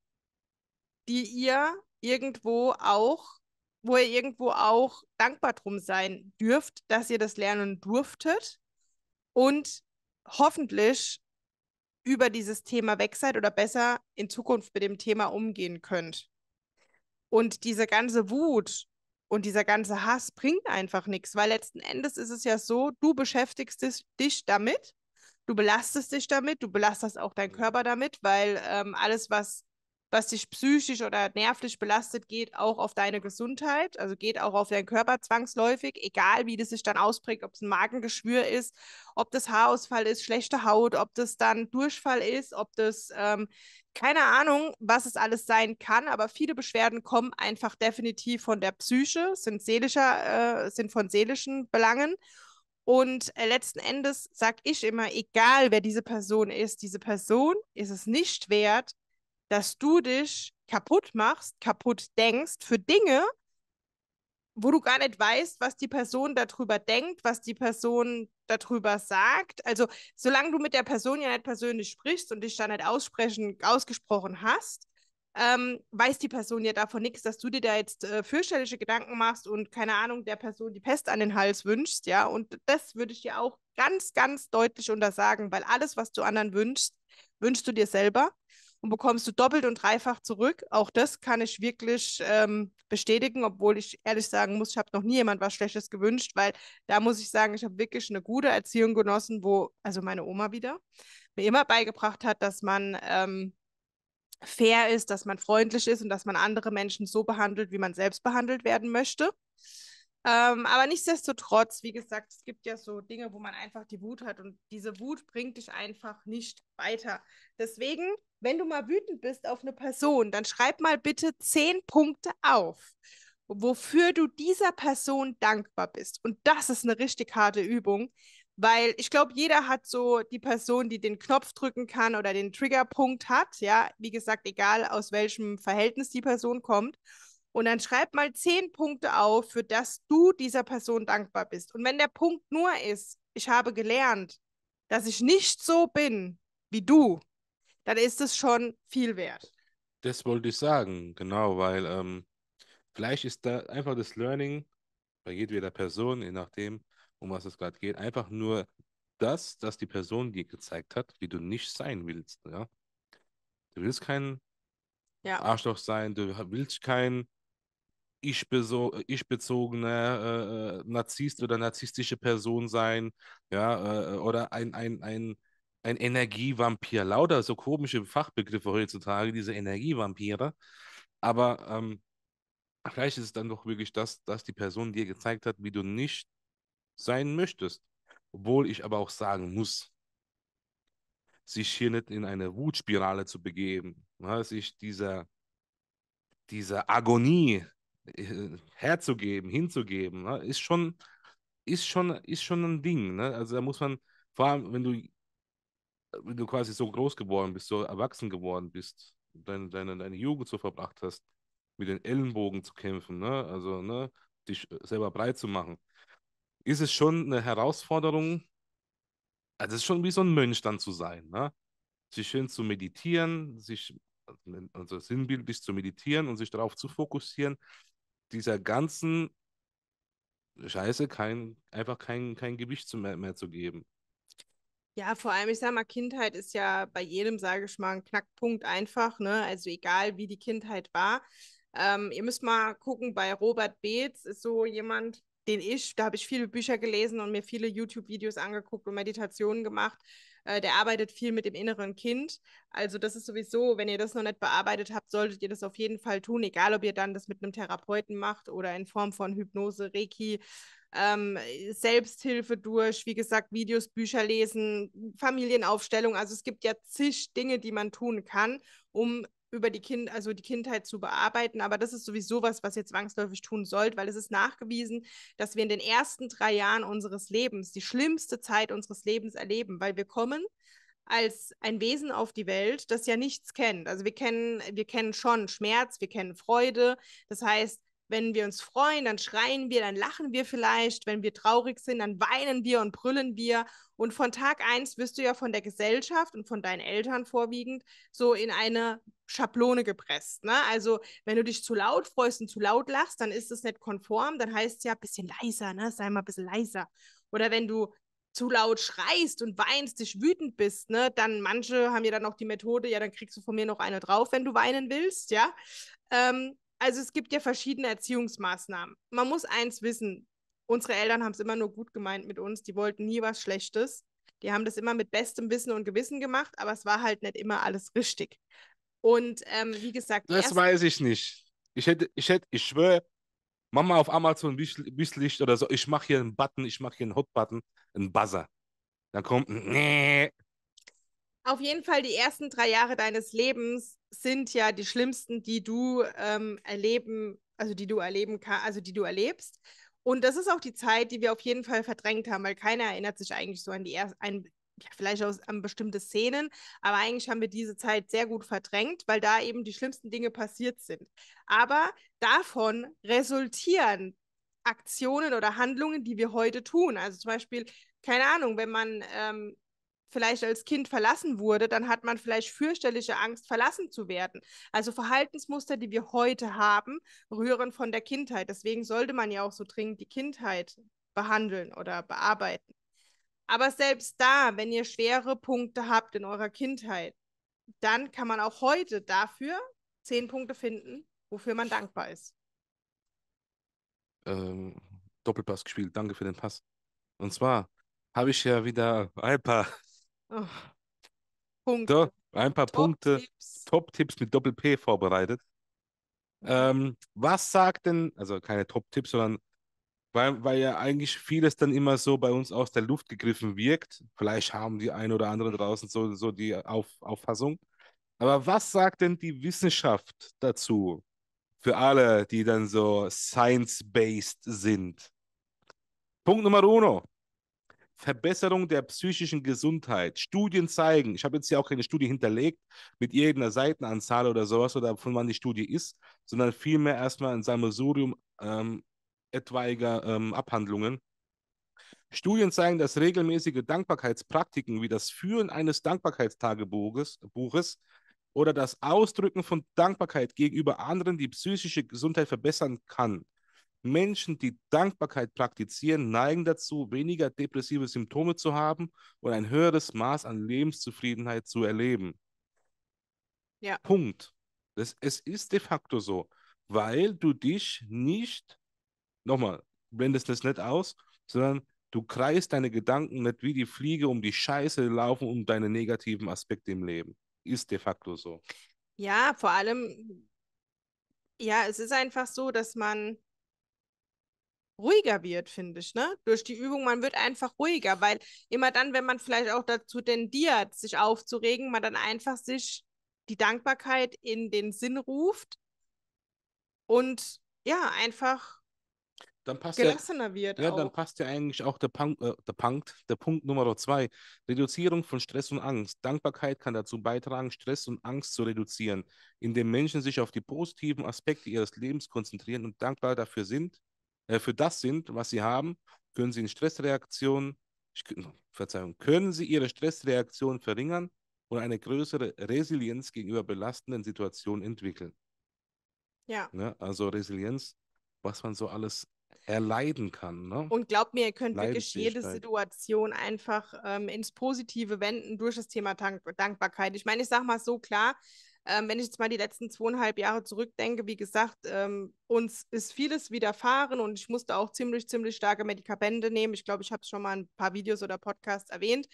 Speaker 1: die ihr irgendwo auch, wo ihr irgendwo auch dankbar drum sein dürft, dass ihr das lernen durftet und hoffentlich über dieses Thema weg seid oder besser in Zukunft mit dem Thema umgehen könnt. Und diese ganze Wut und dieser ganze Hass bringt einfach nichts, weil letzten Endes ist es ja so, du beschäftigst dich, damit, du belastest dich damit, du belastest auch deinen mhm. Körper damit, weil ähm, alles, was was dich psychisch oder nervlich belastet, geht auch auf deine Gesundheit, also geht auch auf deinen Körper zwangsläufig, egal wie das sich dann ausprägt, ob es ein Magengeschwür ist, ob das Haarausfall ist, schlechte Haut, ob das dann Durchfall ist, ob das ähm, keine Ahnung, was es alles sein kann, aber viele Beschwerden kommen einfach definitiv von der Psyche, sind seelischer, äh, sind von seelischen Belangen. Und äh, letzten Endes sage ich immer, egal wer diese Person ist, diese Person ist es nicht wert, dass du dich kaputt machst, kaputt denkst für Dinge, wo du gar nicht weißt, was die Person darüber denkt, was die Person darüber sagt. Also solange du mit der Person ja nicht persönlich sprichst und dich da nicht aussprechen, ausgesprochen hast, ähm, weiß die Person ja davon nichts, dass du dir da jetzt äh, fürchterliche Gedanken machst und keine Ahnung, der Person die Pest an den Hals wünschst, ja. Und das würde ich dir auch ganz, ganz deutlich untersagen, weil alles, was du anderen wünschst, wünschst du dir selber und bekommst du doppelt und dreifach zurück. Auch das kann ich wirklich ähm, bestätigen, obwohl ich ehrlich sagen muss, ich habe noch nie jemand was Schlechtes gewünscht, weil da muss ich sagen, ich habe wirklich eine gute Erziehung genossen, wo, also meine Oma wieder, mir immer beigebracht hat, dass man ähm, fair ist, dass man freundlich ist und dass man andere Menschen so behandelt, wie man selbst behandelt werden möchte. Ähm, aber nichtsdestotrotz, wie gesagt, es gibt ja so Dinge, wo man einfach die Wut hat und diese Wut bringt dich einfach nicht weiter. Deswegen wenn du mal wütend bist auf eine Person, dann schreib mal bitte zehn Punkte auf, wofür du dieser Person dankbar bist. Und das ist eine richtig harte Übung, weil ich glaube, jeder hat so die Person, die den Knopf drücken kann oder den Triggerpunkt hat. Ja, wie gesagt, egal aus welchem Verhältnis die Person kommt. Und dann schreib mal zehn Punkte auf, für das du dieser Person dankbar bist. Und wenn der Punkt nur ist, ich habe gelernt, dass ich nicht so bin wie du, dann ist es schon viel wert.
Speaker 2: Das wollte ich sagen, genau, weil ähm, vielleicht ist da einfach das Learning bei jedweder Person, je nachdem, um was es gerade geht, einfach nur das, dass die Person dir gezeigt hat, wie du nicht sein willst. Ja? Du willst kein ja. Arschloch sein, du willst kein äh, ich-bezogener ich äh, äh, Narzisst oder narzisstische Person sein, ja, äh, äh oder ein, ein, ein ein Energievampir. Lauter so komische Fachbegriffe heutzutage, diese Energievampire. Aber ähm, vielleicht ist es dann doch wirklich das, dass die Person dir gezeigt hat, wie du nicht sein möchtest. Obwohl ich aber auch sagen muss, sich hier nicht in eine Wutspirale zu begeben, ne? sich dieser, dieser Agonie äh, herzugeben, hinzugeben, ne? ist, schon, ist, schon, ist schon ein Ding. Ne? Also da muss man, vor allem wenn du wenn du quasi so groß geworden bist, so erwachsen geworden bist, deine, deine, deine Jugend so verbracht hast, mit den Ellenbogen zu kämpfen, ne? also ne? dich äh, selber breit zu machen, ist es schon eine Herausforderung, also es ist schon wie so ein Mönch dann zu sein, ne? sich schön zu meditieren, sich also sinnbildlich zu meditieren und sich darauf zu fokussieren, dieser ganzen Scheiße kein, einfach kein, kein Gewicht mehr, mehr zu geben.
Speaker 1: Ja, vor allem, ich sag mal, Kindheit ist ja bei jedem, sage ich mal, ein Knackpunkt einfach, ne? Also egal, wie die Kindheit war. Ähm, ihr müsst mal gucken, bei Robert Beetz ist so jemand, den ich, da habe ich viele Bücher gelesen und mir viele YouTube-Videos angeguckt und Meditationen gemacht. Äh, der arbeitet viel mit dem inneren Kind. Also das ist sowieso, wenn ihr das noch nicht bearbeitet habt, solltet ihr das auf jeden Fall tun, egal ob ihr dann das mit einem Therapeuten macht oder in Form von Hypnose, Reiki ähm, Selbsthilfe durch, wie gesagt, Videos, Bücher lesen, Familienaufstellung. Also es gibt ja zig Dinge, die man tun kann, um über die Kind, also die Kindheit zu bearbeiten. Aber das ist sowieso was, was ihr zwangsläufig tun sollt, weil es ist nachgewiesen, dass wir in den ersten drei Jahren unseres Lebens die schlimmste Zeit unseres Lebens erleben, weil wir kommen als ein Wesen auf die Welt, das ja nichts kennt. Also wir kennen, wir kennen schon Schmerz, wir kennen Freude. Das heißt, wenn wir uns freuen, dann schreien wir, dann lachen wir vielleicht. Wenn wir traurig sind, dann weinen wir und brüllen wir. Und von Tag eins wirst du ja von der Gesellschaft und von deinen Eltern vorwiegend so in eine Schablone gepresst. Ne? Also, wenn du dich zu laut freust und zu laut lachst, dann ist es nicht konform. Dann heißt es ja, ein bisschen leiser, ne? sei mal ein bisschen leiser. Oder wenn du zu laut schreist und weinst, dich wütend bist, ne, dann manche haben ja dann auch die Methode, ja, dann kriegst du von mir noch eine drauf, wenn du weinen willst, ja. Ähm, also es gibt ja verschiedene Erziehungsmaßnahmen. Man muss eins wissen, unsere Eltern haben es immer nur gut gemeint mit uns, die wollten nie was Schlechtes. Die haben das immer mit bestem Wissen und Gewissen gemacht, aber es war halt nicht immer alles richtig. Und ähm, wie gesagt. Das
Speaker 2: weiß ich nicht. Ich hätte, ich hätte, ich schwöre, Mama auf Amazon Wischlicht oder so, ich mache hier einen Button, ich mache hier einen Hot-Button, einen Buzzer. Dann kommt, ein nee,
Speaker 1: auf jeden Fall die ersten drei Jahre deines Lebens sind ja die schlimmsten, die du ähm, erleben, also die du erleben kann, also die du erlebst. Und das ist auch die Zeit, die wir auf jeden Fall verdrängt haben, weil keiner erinnert sich eigentlich so an die ersten, ja, vielleicht aus, an bestimmte Szenen, aber eigentlich haben wir diese Zeit sehr gut verdrängt, weil da eben die schlimmsten Dinge passiert sind. Aber davon resultieren Aktionen oder Handlungen, die wir heute tun. Also zum Beispiel, keine Ahnung, wenn man ähm, vielleicht als Kind verlassen wurde, dann hat man vielleicht fürchterliche Angst, verlassen zu werden. Also Verhaltensmuster, die wir heute haben, rühren von der Kindheit. Deswegen sollte man ja auch so dringend die Kindheit behandeln oder bearbeiten. Aber selbst da, wenn ihr schwere Punkte habt in eurer Kindheit, dann kann man auch heute dafür zehn Punkte finden, wofür man dankbar ist.
Speaker 2: Ähm, Doppelpass gespielt, danke für den Pass. Und zwar habe ich ja wieder ein paar
Speaker 1: Oh. Punkte.
Speaker 2: So, ein paar Top Punkte, Top-Tipps mit Doppel-P vorbereitet. Ähm, was sagt denn, also keine Top-Tipps, sondern weil, weil ja eigentlich vieles dann immer so bei uns aus der Luft gegriffen wirkt. Vielleicht haben die ein oder andere draußen so, so die Auf, Auffassung. Aber was sagt denn die Wissenschaft dazu? Für alle, die dann so science-based sind. Punkt Nummer uno. Verbesserung der psychischen Gesundheit. Studien zeigen, ich habe jetzt hier auch keine Studie hinterlegt mit irgendeiner Seitenanzahl oder sowas oder von wann die Studie ist, sondern vielmehr erstmal ein Sammelsurium ähm, etwaiger ähm, Abhandlungen. Studien zeigen, dass regelmäßige Dankbarkeitspraktiken wie das Führen eines Dankbarkeitstagebuches oder das Ausdrücken von Dankbarkeit gegenüber anderen die psychische Gesundheit verbessern kann. Menschen, die Dankbarkeit praktizieren, neigen dazu, weniger depressive Symptome zu haben und ein höheres Maß an Lebenszufriedenheit zu erleben. Ja. Punkt. Das, es ist de facto so, weil du dich nicht, nochmal, blendest das nicht aus, sondern du kreist deine Gedanken nicht wie die Fliege um die Scheiße laufen, um deine negativen Aspekte im Leben. Ist de facto so.
Speaker 1: Ja, vor allem, ja, es ist einfach so, dass man ruhiger wird, finde ich, ne? Durch die Übung, man wird einfach ruhiger, weil immer dann, wenn man vielleicht auch dazu tendiert, sich aufzuregen, man dann einfach sich die Dankbarkeit in den Sinn ruft und ja, einfach
Speaker 2: dann passt gelassener ja, wird. Ja, auch. dann passt ja eigentlich auch der, Punk, äh, der, Punkt, der Punkt Nummer zwei. Reduzierung von Stress und Angst. Dankbarkeit kann dazu beitragen, Stress und Angst zu reduzieren, indem Menschen sich auf die positiven Aspekte ihres Lebens konzentrieren und dankbar dafür sind, äh, für das sind, was sie haben, können sie in Stressreaktionen, Verzeihung, können sie ihre Stressreaktion verringern und eine größere Resilienz gegenüber belastenden Situationen entwickeln. Ja. Ne? Also Resilienz, was man so alles erleiden kann. Ne?
Speaker 1: Und glaubt mir, ihr könnt wirklich jede Situation einfach ähm, ins Positive wenden durch das Thema Dank Dankbarkeit. Ich meine, ich sage mal so klar, ähm, wenn ich jetzt mal die letzten zweieinhalb Jahre zurückdenke, wie gesagt, ähm, uns ist vieles widerfahren und ich musste auch ziemlich, ziemlich starke Medikamente nehmen. Ich glaube, ich habe es schon mal ein paar Videos oder Podcasts erwähnt.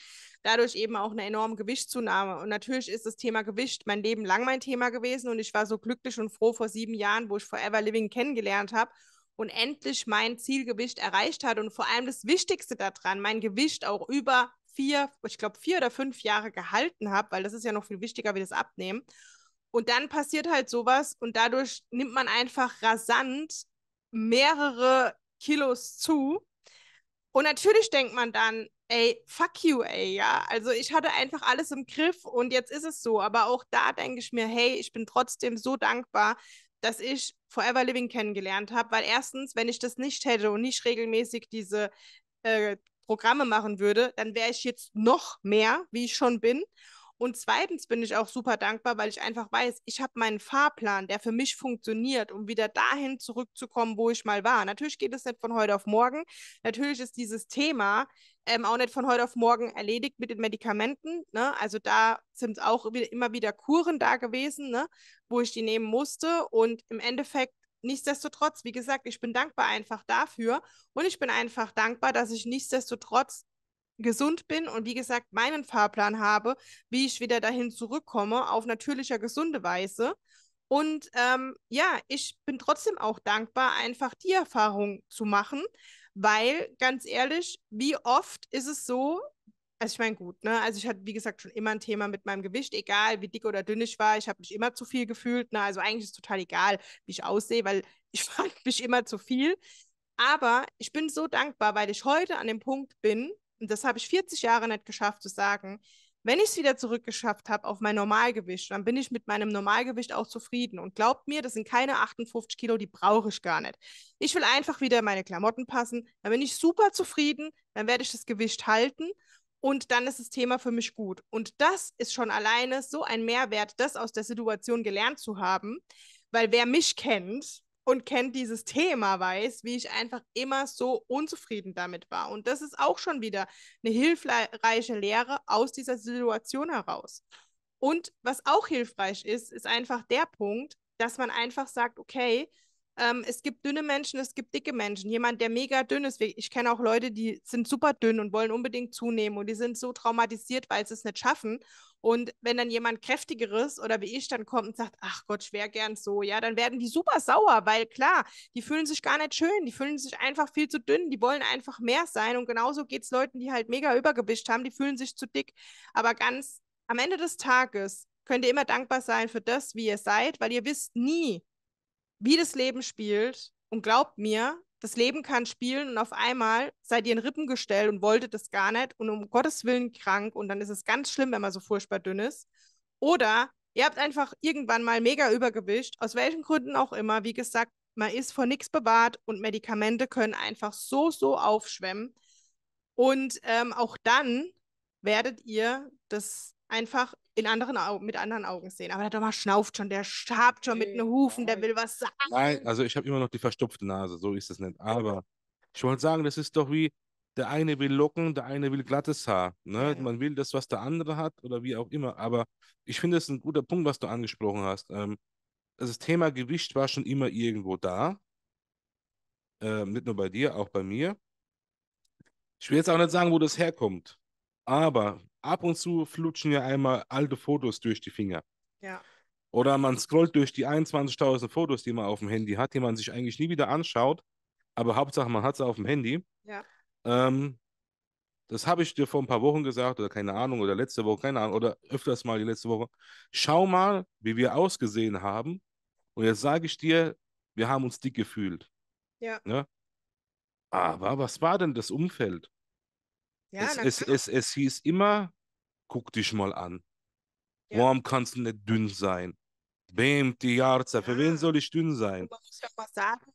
Speaker 1: Dadurch eben auch eine enorme Gewichtszunahme. Und natürlich ist das Thema Gewicht mein Leben lang mein Thema gewesen und ich war so glücklich und froh vor sieben Jahren, wo ich Forever Living kennengelernt habe und endlich mein Zielgewicht erreicht hat und vor allem das Wichtigste daran, mein Gewicht auch über vier, ich glaube vier oder fünf Jahre gehalten habe, weil das ist ja noch viel wichtiger wie das Abnehmen. Und dann passiert halt sowas und dadurch nimmt man einfach rasant mehrere Kilos zu. Und natürlich denkt man dann, ey, fuck you, ey, ja. Also ich hatte einfach alles im Griff und jetzt ist es so. Aber auch da denke ich mir, hey, ich bin trotzdem so dankbar, dass ich Forever Living kennengelernt habe. Weil erstens, wenn ich das nicht hätte und nicht regelmäßig diese äh, Programme machen würde, dann wäre ich jetzt noch mehr, wie ich schon bin. Und zweitens bin ich auch super dankbar, weil ich einfach weiß, ich habe meinen Fahrplan, der für mich funktioniert, um wieder dahin zurückzukommen, wo ich mal war. Natürlich geht es nicht von heute auf morgen. Natürlich ist dieses Thema ähm, auch nicht von heute auf morgen erledigt mit den Medikamenten. Ne? Also da sind auch immer wieder Kuren da gewesen, ne? wo ich die nehmen musste. Und im Endeffekt nichtsdestotrotz, wie gesagt, ich bin dankbar einfach dafür und ich bin einfach dankbar, dass ich nichtsdestotrotz gesund bin und wie gesagt meinen Fahrplan habe, wie ich wieder dahin zurückkomme auf natürlicher, gesunde Weise. Und ähm, ja, ich bin trotzdem auch dankbar, einfach die Erfahrung zu machen, weil ganz ehrlich, wie oft ist es so, also ich meine, gut, ne? Also ich hatte, wie gesagt, schon immer ein Thema mit meinem Gewicht, egal wie dick oder dünn ich war, ich habe mich immer zu viel gefühlt, ne? Also eigentlich ist es total egal, wie ich aussehe, weil *laughs* ich fand mich immer zu viel. Aber ich bin so dankbar, weil ich heute an dem Punkt bin, und das habe ich 40 Jahre nicht geschafft zu sagen, wenn ich es wieder zurückgeschafft habe auf mein Normalgewicht, dann bin ich mit meinem Normalgewicht auch zufrieden. Und glaubt mir, das sind keine 58 Kilo, die brauche ich gar nicht. Ich will einfach wieder meine Klamotten passen, dann bin ich super zufrieden, dann werde ich das Gewicht halten und dann ist das Thema für mich gut. Und das ist schon alleine so ein Mehrwert, das aus der Situation gelernt zu haben, weil wer mich kennt, und kennt dieses Thema, weiß, wie ich einfach immer so unzufrieden damit war. Und das ist auch schon wieder eine hilfreiche Lehre aus dieser Situation heraus. Und was auch hilfreich ist, ist einfach der Punkt, dass man einfach sagt, okay, ähm, es gibt dünne Menschen, es gibt dicke Menschen. Jemand, der mega dünn ist. Ich kenne auch Leute, die sind super dünn und wollen unbedingt zunehmen und die sind so traumatisiert, weil sie es nicht schaffen. Und wenn dann jemand kräftigeres oder wie ich dann kommt und sagt, ach Gott, schwer gern so, ja, dann werden die super sauer, weil klar, die fühlen sich gar nicht schön, die fühlen sich einfach viel zu dünn, die wollen einfach mehr sein. Und genauso geht es Leuten, die halt mega Übergewicht haben, die fühlen sich zu dick. Aber ganz am Ende des Tages könnt ihr immer dankbar sein für das, wie ihr seid, weil ihr wisst nie, wie das Leben spielt und glaubt mir, das Leben kann spielen und auf einmal seid ihr in Rippen gestellt und wolltet das gar nicht und um Gottes Willen krank und dann ist es ganz schlimm, wenn man so furchtbar dünn ist. Oder ihr habt einfach irgendwann mal mega übergewischt, aus welchen Gründen auch immer. Wie gesagt, man ist vor nichts bewahrt und Medikamente können einfach so, so aufschwemmen. Und ähm, auch dann werdet ihr das einfach in anderen Augen, mit anderen Augen sehen. Aber der Dommer schnauft schon, der schabt schon mit mhm. den Hufen, der will was sagen.
Speaker 2: Nein, also ich habe immer noch die verstopfte Nase, so ist es nicht. Aber ich wollte sagen, das ist doch wie, der eine will Locken, der eine will glattes Haar. Ne? Ja. Man will das, was der andere hat oder wie auch immer. Aber ich finde, das ist ein guter Punkt, was du angesprochen hast. Ähm, also das Thema Gewicht war schon immer irgendwo da. Ähm, nicht nur bei dir, auch bei mir. Ich will jetzt auch nicht sagen, wo das herkommt. Aber ab und zu flutschen ja einmal alte Fotos durch die Finger. Ja. Oder man scrollt durch die 21.000 Fotos, die man auf dem Handy hat, die man sich eigentlich nie wieder anschaut, aber Hauptsache man hat sie auf dem Handy. Ja. Ähm, das habe ich dir vor ein paar Wochen gesagt oder keine Ahnung oder letzte Woche, keine Ahnung oder öfters mal die letzte Woche. Schau mal, wie wir ausgesehen haben und jetzt sage ich dir, wir haben uns dick gefühlt. Ja. ja? Ne? Aber was war denn das Umfeld? Ja, es, es, es, es hieß immer, guck dich mal an. Ja. Warum kannst du nicht dünn sein? Wem die Jarza, für wen soll ich dünn sein? Man muss ja
Speaker 1: auch was sagen.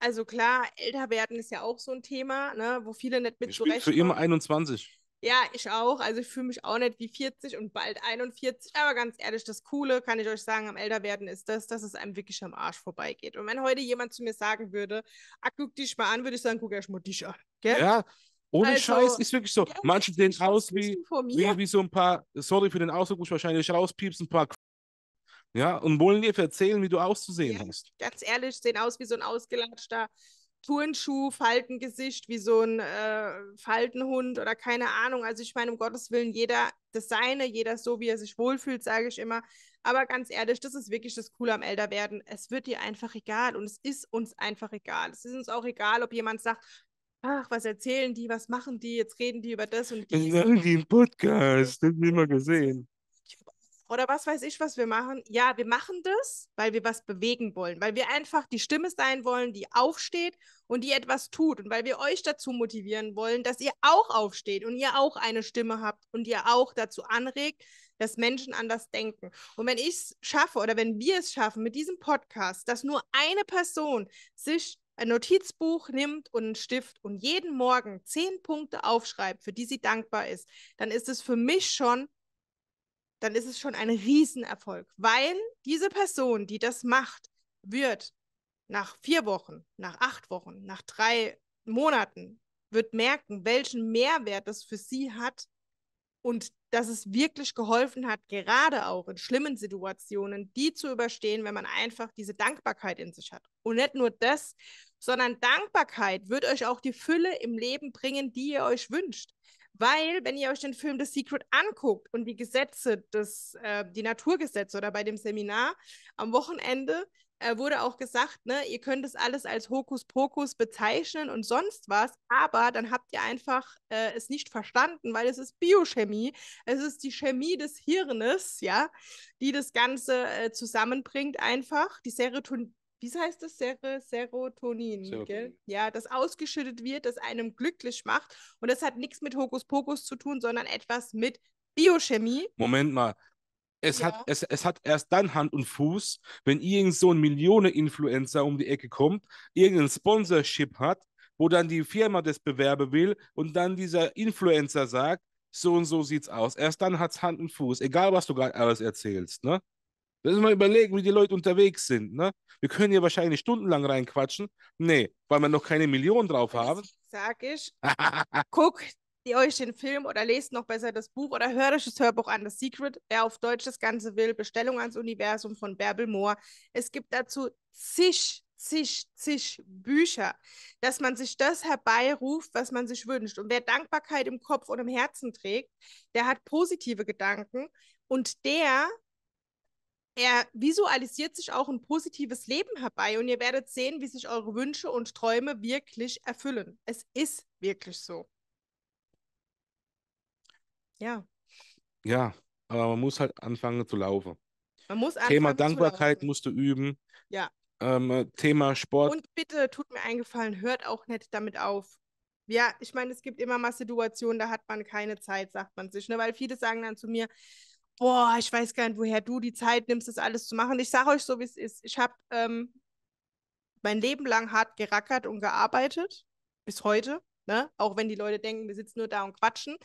Speaker 1: Also klar, älter werden ist ja auch so ein Thema, ne, wo viele nicht mit zurechtkommen. Ich bin für immer
Speaker 2: 21.
Speaker 1: Ja, ich auch. Also ich fühle mich auch nicht wie 40 und bald 41. Aber ganz ehrlich, das Coole, kann ich euch sagen, am Älterwerden ist das, dass es einem wirklich am Arsch vorbeigeht. Und wenn heute jemand zu mir sagen würde, ah, guck dich mal an, würde ich sagen, guck erst mal dich an.
Speaker 2: Gell? Ja, ohne also, Scheiß ist wirklich so. Ja, Manche sehen aus wie, wie, wie, so ein paar, sorry für den Ausdruck, muss ich wahrscheinlich rauspiepsen, ein paar. K Ja, und wollen dir erzählen, wie du auszusehen ja, hast.
Speaker 1: Ganz ehrlich, sehen aus wie so ein ausgelatschter Turnschuh, Faltengesicht, wie so ein äh, Faltenhund oder keine Ahnung. Also, ich meine, um Gottes Willen, jeder das Seine, jeder so, wie er sich wohlfühlt, sage ich immer. Aber ganz ehrlich, das ist wirklich das Coole am Älterwerden. Es wird dir einfach egal und es ist uns einfach egal. Es ist uns auch egal, ob jemand sagt, ach, was erzählen die, was machen die, jetzt reden die über das und die.
Speaker 2: Dann die im Podcast, das haben wir mal gesehen.
Speaker 1: Oder was weiß ich, was wir machen. Ja, wir machen das, weil wir was bewegen wollen, weil wir einfach die Stimme sein wollen, die aufsteht und die etwas tut und weil wir euch dazu motivieren wollen, dass ihr auch aufsteht und ihr auch eine Stimme habt und ihr auch dazu anregt, dass Menschen anders denken. Und wenn ich es schaffe oder wenn wir es schaffen mit diesem Podcast, dass nur eine Person sich ein Notizbuch nimmt und einen Stift und jeden Morgen zehn Punkte aufschreibt, für die sie dankbar ist, dann ist es für mich schon, dann ist es schon ein Riesenerfolg, weil diese Person, die das macht, wird nach vier Wochen, nach acht Wochen, nach drei Monaten, wird merken, welchen Mehrwert das für sie hat und dass es wirklich geholfen hat, gerade auch in schlimmen Situationen, die zu überstehen, wenn man einfach diese Dankbarkeit in sich hat. Und nicht nur das, sondern Dankbarkeit wird euch auch die Fülle im Leben bringen, die ihr euch wünscht. Weil, wenn ihr euch den Film The Secret anguckt und die Gesetze, des, äh, die Naturgesetze oder bei dem Seminar am Wochenende, äh, wurde auch gesagt, ne, ihr könnt es alles als Hokuspokus bezeichnen und sonst was, aber dann habt ihr einfach äh, es nicht verstanden, weil es ist Biochemie, es ist die Chemie des Hirnes, ja, die das Ganze äh, zusammenbringt einfach, die Serotonin, wie heißt das? Ser Serotonin, Serotonin. Ja, das ausgeschüttet wird, das einem glücklich macht. Und das hat nichts mit Hokuspokus zu tun, sondern etwas mit Biochemie.
Speaker 2: Moment mal, es, ja. hat, es, es hat erst dann Hand und Fuß, wenn irgend so ein Millionen-Influencer um die Ecke kommt, irgendein Sponsorship hat, wo dann die Firma das bewerben will und dann dieser Influencer sagt, so und so sieht's aus. Erst dann hat es Hand und Fuß, egal was du gerade alles erzählst, ne? Lass uns mal überlegen, wie die Leute unterwegs sind, ne? Wir können hier wahrscheinlich stundenlang reinquatschen. Nee, weil wir noch keine Millionen drauf haben.
Speaker 1: Sag ich,
Speaker 2: *laughs*
Speaker 1: guck euch den Film oder lest noch besser das Buch oder hört euch das Hörbuch an. Das Secret, wer auf Deutsch das Ganze will, Bestellung ans Universum von Bärbel Mohr. Es gibt dazu zig, zig, zig Bücher, dass man sich das herbeiruft, was man sich wünscht. Und wer Dankbarkeit im Kopf und im Herzen trägt, der hat positive Gedanken und der er visualisiert sich auch ein positives Leben herbei und ihr werdet sehen, wie sich eure Wünsche und Träume wirklich erfüllen. Es ist wirklich so. Ja.
Speaker 2: Ja, aber man muss halt anfangen zu laufen.
Speaker 1: Man muss anfangen Thema Dankbarkeit
Speaker 2: musst du üben. Ja. Ähm, äh, Thema Sport. Und
Speaker 1: bitte tut mir eingefallen, hört auch nicht damit auf. Ja, ich meine, es gibt immer mal Situationen, da hat man keine Zeit, sagt man sich. Ne? Weil viele sagen dann zu mir, boah, ich weiß gar nicht, woher du die Zeit nimmst, das alles zu machen. Ich sage euch so, wie es ist. Ich habe ähm, mein Leben lang hart gerackert und gearbeitet, bis heute. Ne? Auch wenn die Leute denken, wir sitzen nur da und quatschen.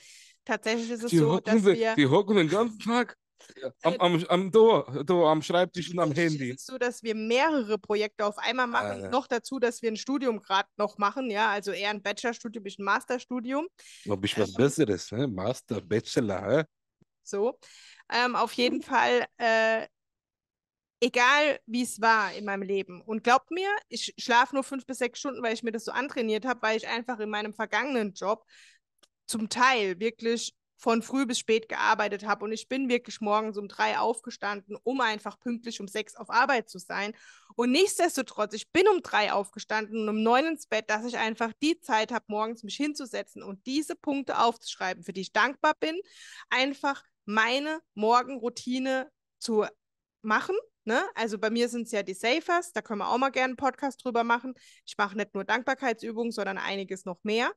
Speaker 1: Tatsächlich ist es die so, hocken, dass wir... Die
Speaker 2: hocken den ganzen Tag am, am, am, Tor, Tor, am Schreibtisch und am Handy. Es ist
Speaker 1: so, dass wir mehrere Projekte auf einmal machen. Ah, noch dazu, dass wir ein Studium gerade noch machen. Ja, also eher ein Bachelorstudium, ein Masterstudium.
Speaker 2: Ob ich was ähm, Besseres, ne? Master, Bachelor. Hä?
Speaker 1: So. Ähm, auf jeden Fall, äh, egal wie es war in meinem Leben. Und glaubt mir, ich schlafe nur fünf bis sechs Stunden, weil ich mir das so antrainiert habe, weil ich einfach in meinem vergangenen Job zum Teil wirklich von früh bis spät gearbeitet habe und ich bin wirklich morgens um drei aufgestanden, um einfach pünktlich um sechs auf Arbeit zu sein. Und nichtsdestotrotz, ich bin um drei aufgestanden und um neun ins Bett, dass ich einfach die Zeit habe, morgens mich hinzusetzen und diese Punkte aufzuschreiben, für die ich dankbar bin, einfach meine Morgenroutine zu machen. Ne? Also bei mir sind es ja die Safers, da können wir auch mal gerne einen Podcast drüber machen. Ich mache nicht nur Dankbarkeitsübungen, sondern einiges noch mehr.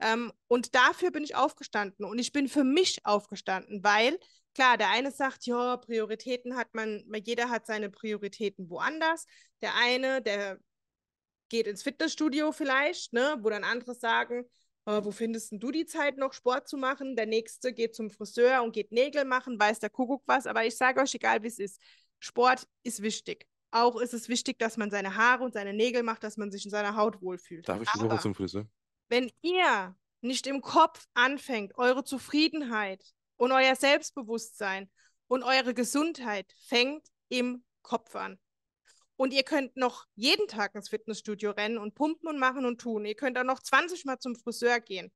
Speaker 1: Ähm, und dafür bin ich aufgestanden und ich bin für mich aufgestanden, weil klar, der eine sagt, ja, Prioritäten hat man, jeder hat seine Prioritäten woanders. Der eine, der geht ins Fitnessstudio vielleicht, ne, wo dann andere sagen, äh, wo findest du die Zeit noch Sport zu machen? Der nächste geht zum Friseur und geht Nägel machen, weiß der Kuckuck was, aber ich sage euch, egal wie es ist, Sport ist wichtig. Auch ist es wichtig, dass man seine Haare und seine Nägel macht, dass man sich in seiner Haut wohlfühlt. Darf
Speaker 2: ich aber, noch zum Friseur?
Speaker 1: Wenn ihr nicht im Kopf anfängt, eure Zufriedenheit und euer Selbstbewusstsein und eure Gesundheit fängt im Kopf an. Und ihr könnt noch jeden Tag ins Fitnessstudio rennen und pumpen und machen und tun. Ihr könnt auch noch 20 Mal zum Friseur gehen.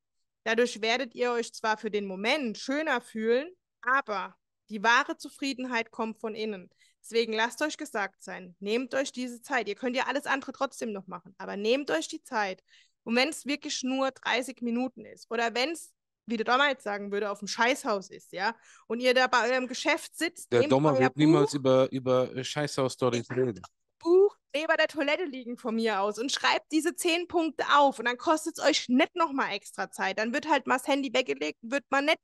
Speaker 1: Dadurch werdet ihr euch zwar für den Moment schöner fühlen, aber die wahre Zufriedenheit kommt von innen. Deswegen lasst euch gesagt sein, nehmt euch diese Zeit. Ihr könnt ja alles andere trotzdem noch machen, aber nehmt euch die Zeit, und wenn es wirklich nur 30 Minuten ist oder wenn es, wie der Dommer jetzt sagen würde, auf dem Scheißhaus ist, ja, und ihr da bei eurem Geschäft sitzt. Der Dommer wird Buch,
Speaker 2: niemals über, über äh, Scheißhaus-Stories reden.
Speaker 1: Buch neben der Toilette liegen von mir aus und schreibt diese 10 Punkte auf und dann kostet es euch nicht nochmal extra Zeit. Dann wird halt mal das Handy weggelegt, wird man nicht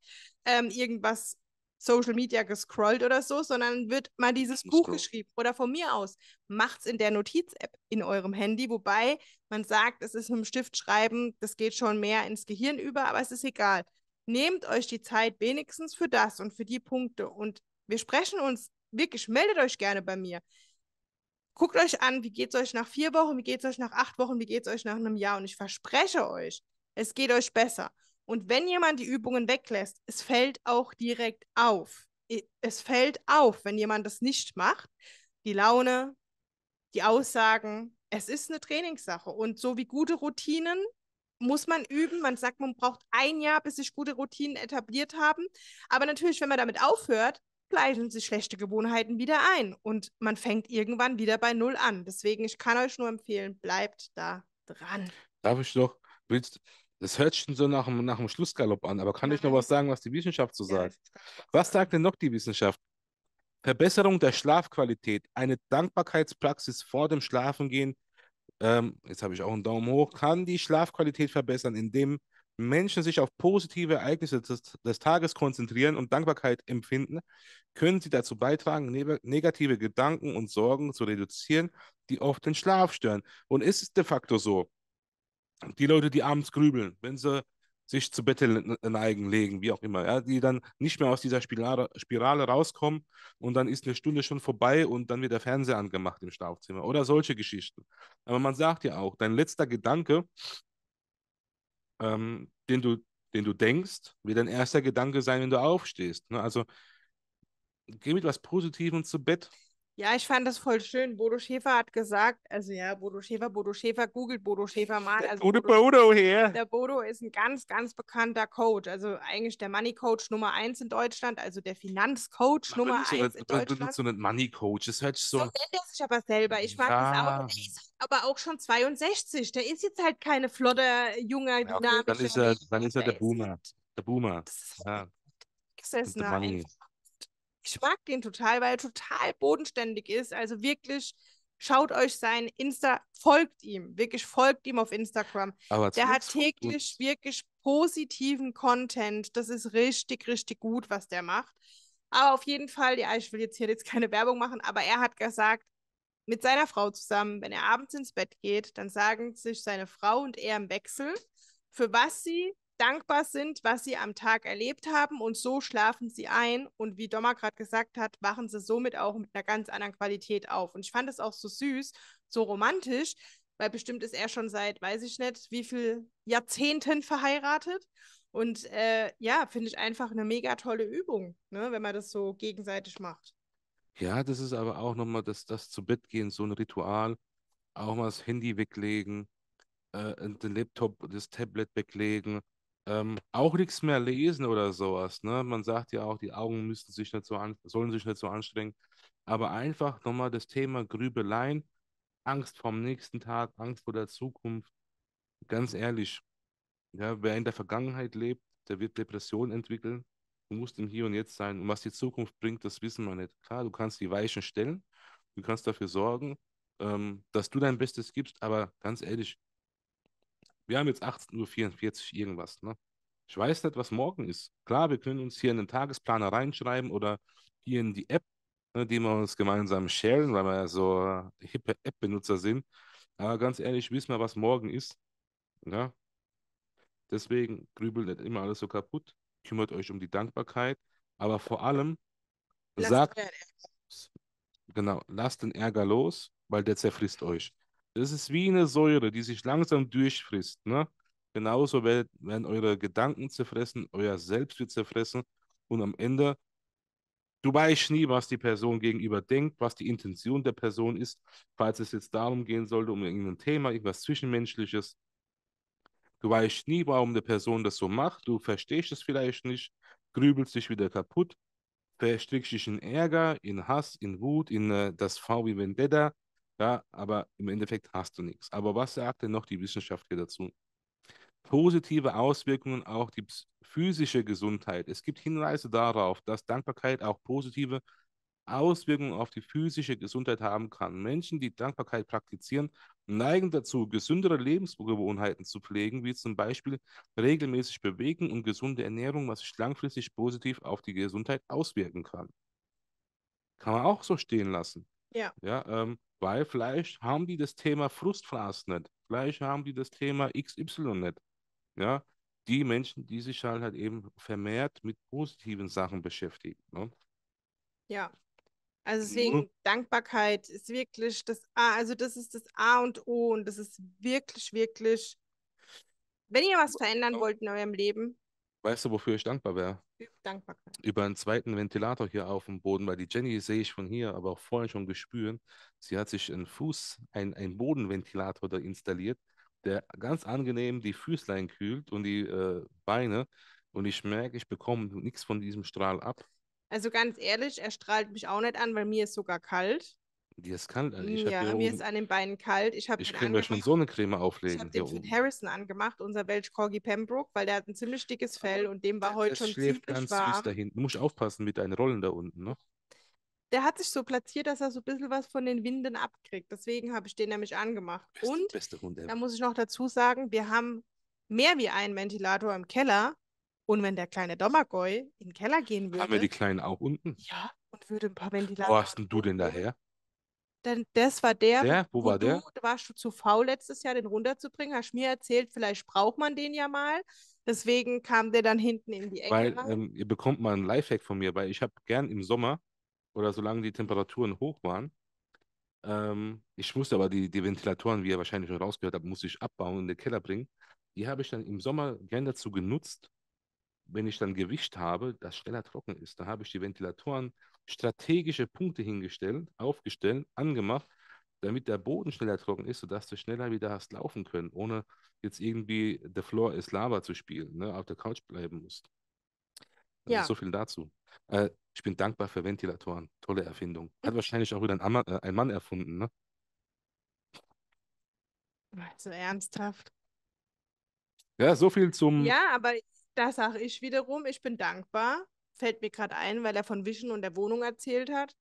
Speaker 1: ähm, irgendwas Social Media gescrollt oder so, sondern wird mal dieses Buch cool. geschrieben oder von mir aus macht's in der Notiz-App in eurem Handy, wobei man sagt, es ist mit dem Stift schreiben, das geht schon mehr ins Gehirn über, aber es ist egal. Nehmt euch die Zeit wenigstens für das und für die Punkte und wir sprechen uns wirklich, meldet euch gerne bei mir. Guckt euch an, wie geht's euch nach vier Wochen, wie geht's euch nach acht Wochen, wie geht's euch nach einem Jahr und ich verspreche euch, es geht euch besser. Und wenn jemand die Übungen weglässt, es fällt auch direkt auf. Es fällt auf, wenn jemand das nicht macht. Die Laune, die Aussagen, es ist eine Trainingssache. Und so wie gute Routinen muss man üben. Man sagt, man braucht ein Jahr, bis sich gute Routinen etabliert haben. Aber natürlich, wenn man damit aufhört, gleichen sich schlechte Gewohnheiten wieder ein und man fängt irgendwann wieder bei Null an. Deswegen, ich kann euch nur empfehlen, bleibt da dran.
Speaker 2: Darf ich noch, willst, du? Das hört schon so nach, nach dem Schlussgalopp an, aber kann ich noch was sagen, was die Wissenschaft so sagt? Was sagt denn noch die Wissenschaft? Verbesserung der Schlafqualität, eine Dankbarkeitspraxis vor dem Schlafengehen, ähm, jetzt habe ich auch einen Daumen hoch, kann die Schlafqualität verbessern, indem Menschen sich auf positive Ereignisse des, des, Tages konzentrieren und Dankbarkeit empfinden, können sie dazu beitragen, ne negative Gedanken und Sorgen zu reduzieren, die oft den Schlaf stören. Und ist es de facto so, die Leute, die abends grübeln, wenn sie sich zu Bett neigen, legen, wie auch immer, ja, die dann nicht mehr aus dieser Spirale, Spirale rauskommen und dann ist eine Stunde schon vorbei und dann wird der Fernseher angemacht im Schlafzimmer oder solche Geschichten. Aber man sagt ja auch, dein letzter Gedanke, ähm, den, du, den du denkst, wird dein erster Gedanke sein, wenn du aufstehst. Ne? Also geh mit was Positivem zu Bett.
Speaker 1: Ja, ich fand das voll schön. Bodo Schäfer hat gesagt, also ja, Bodo Schäfer, Bodo Schäfer, googelt Bodo Schäfer *laughs* mal. Also Bodo, Bodo her. Der Bodo ist ein ganz, ganz bekannter Coach. Also eigentlich der Money Coach Nummer eins in Deutschland, also der Finanzcoach Nummer eins in also Deutschland. Das benutzt so einen
Speaker 2: Money Coach, das hört sich so... So nennt
Speaker 1: er sich aber selber, ich mag ja. das auch. aber auch schon 62, der ist jetzt halt keine flotte, junge, dynamische... Ja, okay. Dann
Speaker 2: ist er, dann ist er der Boomer, der Boomer. Das
Speaker 1: ist ja. Halt Money. einfach ich mag den total, weil er total bodenständig ist. Also wirklich, schaut euch sein Insta, folgt ihm, wirklich folgt ihm auf Instagram. Aber der hat täglich gut. wirklich positiven Content. Das ist richtig, richtig gut, was der macht. Aber auf jeden Fall, ja, ich will jetzt hier jetzt keine Werbung machen, aber er hat gesagt, mit seiner Frau zusammen, wenn er abends ins Bett geht, dann sagen sich seine Frau und er im Wechsel, für was sie dankbar sind, was sie am Tag erlebt haben und so schlafen sie ein und wie Dommer gerade gesagt hat, wachen sie somit auch mit einer ganz anderen Qualität auf. Und ich fand das auch so süß, so romantisch, weil bestimmt ist er schon seit, weiß ich nicht, wie viel Jahrzehnten verheiratet. Und äh, ja, finde ich einfach eine mega tolle Übung, ne, wenn man das so gegenseitig macht.
Speaker 2: Ja, das ist aber auch nochmal das, das zu Bett gehen, so ein Ritual, auch mal das Handy weglegen, äh, den Laptop, das Tablet weglegen, ähm, auch nichts mehr lesen oder sowas. Ne? Man sagt ja auch, die Augen müssen sich nicht so an, sollen sich nicht so anstrengen. Aber einfach nochmal das Thema Grübeleien, Angst vom nächsten Tag, Angst vor der Zukunft. Ganz ehrlich, ja, wer in der Vergangenheit lebt, der wird Depressionen entwickeln. Du musst im Hier und Jetzt sein. Und was die Zukunft bringt, das wissen wir nicht. Klar, du kannst die Weichen stellen, du kannst dafür sorgen, ähm, dass du dein Bestes gibst, aber ganz ehrlich, wir haben jetzt 18.44 Uhr irgendwas, ne? Ich weiß nicht, was morgen ist. Klar, wir können uns hier in den Tagesplaner reinschreiben oder hier in die App, ne, die wir uns gemeinsam sharen, weil wir ja so hippe App-Benutzer sind. Aber ganz ehrlich, wissen wir, was morgen ist. Ja? Ne? Deswegen grübelt nicht immer alles so kaputt. Kümmert euch um die Dankbarkeit. Aber vor allem Lass sagt, genau, lasst den Ärger los, weil der zerfrisst euch. Das ist wie eine Säure, die sich langsam durchfrisst. Ne? Genauso werden, eure Gedanken zerfressen, euer Selbst wird zerfressen und am Ende, du weißt nie, was die Person gegenüber denkt, was die Intention der Person ist, falls es jetzt darum gehen sollte, um irgendein Thema, irgendwas Zwischenmenschliches. Du weißt nie, warum der Person das so macht, du verstehst es vielleicht nicht, grübelst dich wieder kaputt, verstrickst dich in Ärger, in Hass, in Wut, in äh, das V wie Vendetta ja, aber im Endeffekt hast du nichts. Aber was sagt denn noch die Wissenschaft hier dazu? Positive Auswirkungen auf die physische Gesundheit. Es gibt Hinweise darauf, dass Dankbarkeit auch positive Auswirkungen auf die physische Gesundheit haben kann. Menschen, die Dankbarkeit praktizieren, neigen dazu, gesündere Lebensgewohnheiten zu pflegen, wie zum Beispiel regelmäßig Bewegen und gesunde Ernährung, was sich langfristig positiv auf die Gesundheit auswirken kann. Kann man auch so stehen lassen. Ja. ja ähm, weil vielleicht haben die das Thema Frustfraß nicht. Vielleicht haben die das Thema XY nicht. Ja. Die Menschen, die sich halt, halt eben vermehrt mit positiven Sachen beschäftigen. Ne?
Speaker 1: Ja. Also mhm. deswegen, mhm. Dankbarkeit ist wirklich das A, also das ist das A und O und das ist wirklich, wirklich, wenn ihr was verändern wollt in eurem Leben.
Speaker 2: Weißt du, wofür ich dankbar wäre? Dankbarkeit. Über einen zweiten Ventilator hier auf dem Boden, weil die Jenny sehe ich von hier, aber auch vorhin schon gespürt. Sie hat sich einen Fuß, ein, einen Bodenventilator da installiert, der ganz angenehm die Füßlein kühlt und die äh, Beine. Und ich merke, ich bekomme nichts von diesem Strahl ab.
Speaker 1: Also ganz ehrlich, er strahlt mich auch nicht an, weil mir ist sogar kalt.
Speaker 2: Das kann. Ich ja, mir oben, ist an
Speaker 1: den Beinen kalt. Ich, ich kann
Speaker 2: mir schon so eine Creme auflegen. Ich habe den Finn
Speaker 1: Harrison angemacht, unser Welch Corgi Pembroke, weil der hat ein ziemlich dickes ah, Fell und dem war heute das schon schläft ganz süß da
Speaker 2: hinten. Du musst aufpassen mit deinen Rollen da unten, ne?
Speaker 1: Der hat sich so platziert, dass er so ein bisschen was von den Winden abkriegt. Deswegen habe ich den nämlich angemacht. Beste, und beste Hund, da muss ich noch dazu sagen, wir haben mehr wie einen Ventilator im Keller. Und wenn der kleine Dommergäu in den Keller gehen würde. Haben wir die
Speaker 2: Kleinen auch unten? Ja,
Speaker 1: und würde ein paar Ventilatoren. Wo
Speaker 2: hast denn du denn daher?
Speaker 1: Denn das war der, der? wo, wo war der? Du warst du zu faul letztes Jahr, den runterzubringen. Hast mir erzählt, vielleicht braucht man den ja mal. Deswegen kam der dann hinten in die Ecke. Weil
Speaker 2: ähm, ihr bekommt mal einen Lifehack von mir, weil ich habe gern im Sommer oder solange die Temperaturen hoch waren, ähm, ich musste aber die, die Ventilatoren, wie ihr wahrscheinlich schon rausgehört habt, musste ich abbauen und in den Keller bringen. Die habe ich dann im Sommer gern dazu genutzt, wenn ich dann Gewicht habe, das schneller trocken ist. Da habe ich die Ventilatoren strategische Punkte hingestellt, aufgestellt, angemacht, damit der Boden schneller trocken ist, sodass du schneller wieder hast laufen können, ohne jetzt irgendwie The Floor is Lava zu spielen, ne, auf der Couch bleiben musst. Also ja. so viel dazu. Äh, ich bin dankbar für Ventilatoren. Tolle Erfindung. Hat mhm. wahrscheinlich auch wieder ein, Amma, äh, ein Mann erfunden, ne?
Speaker 1: So also ernsthaft.
Speaker 2: Ja, so viel zum. Ja,
Speaker 1: aber da sage ich wiederum, ich bin dankbar fällt mir gerade ein, weil er von Vision und der Wohnung erzählt hat.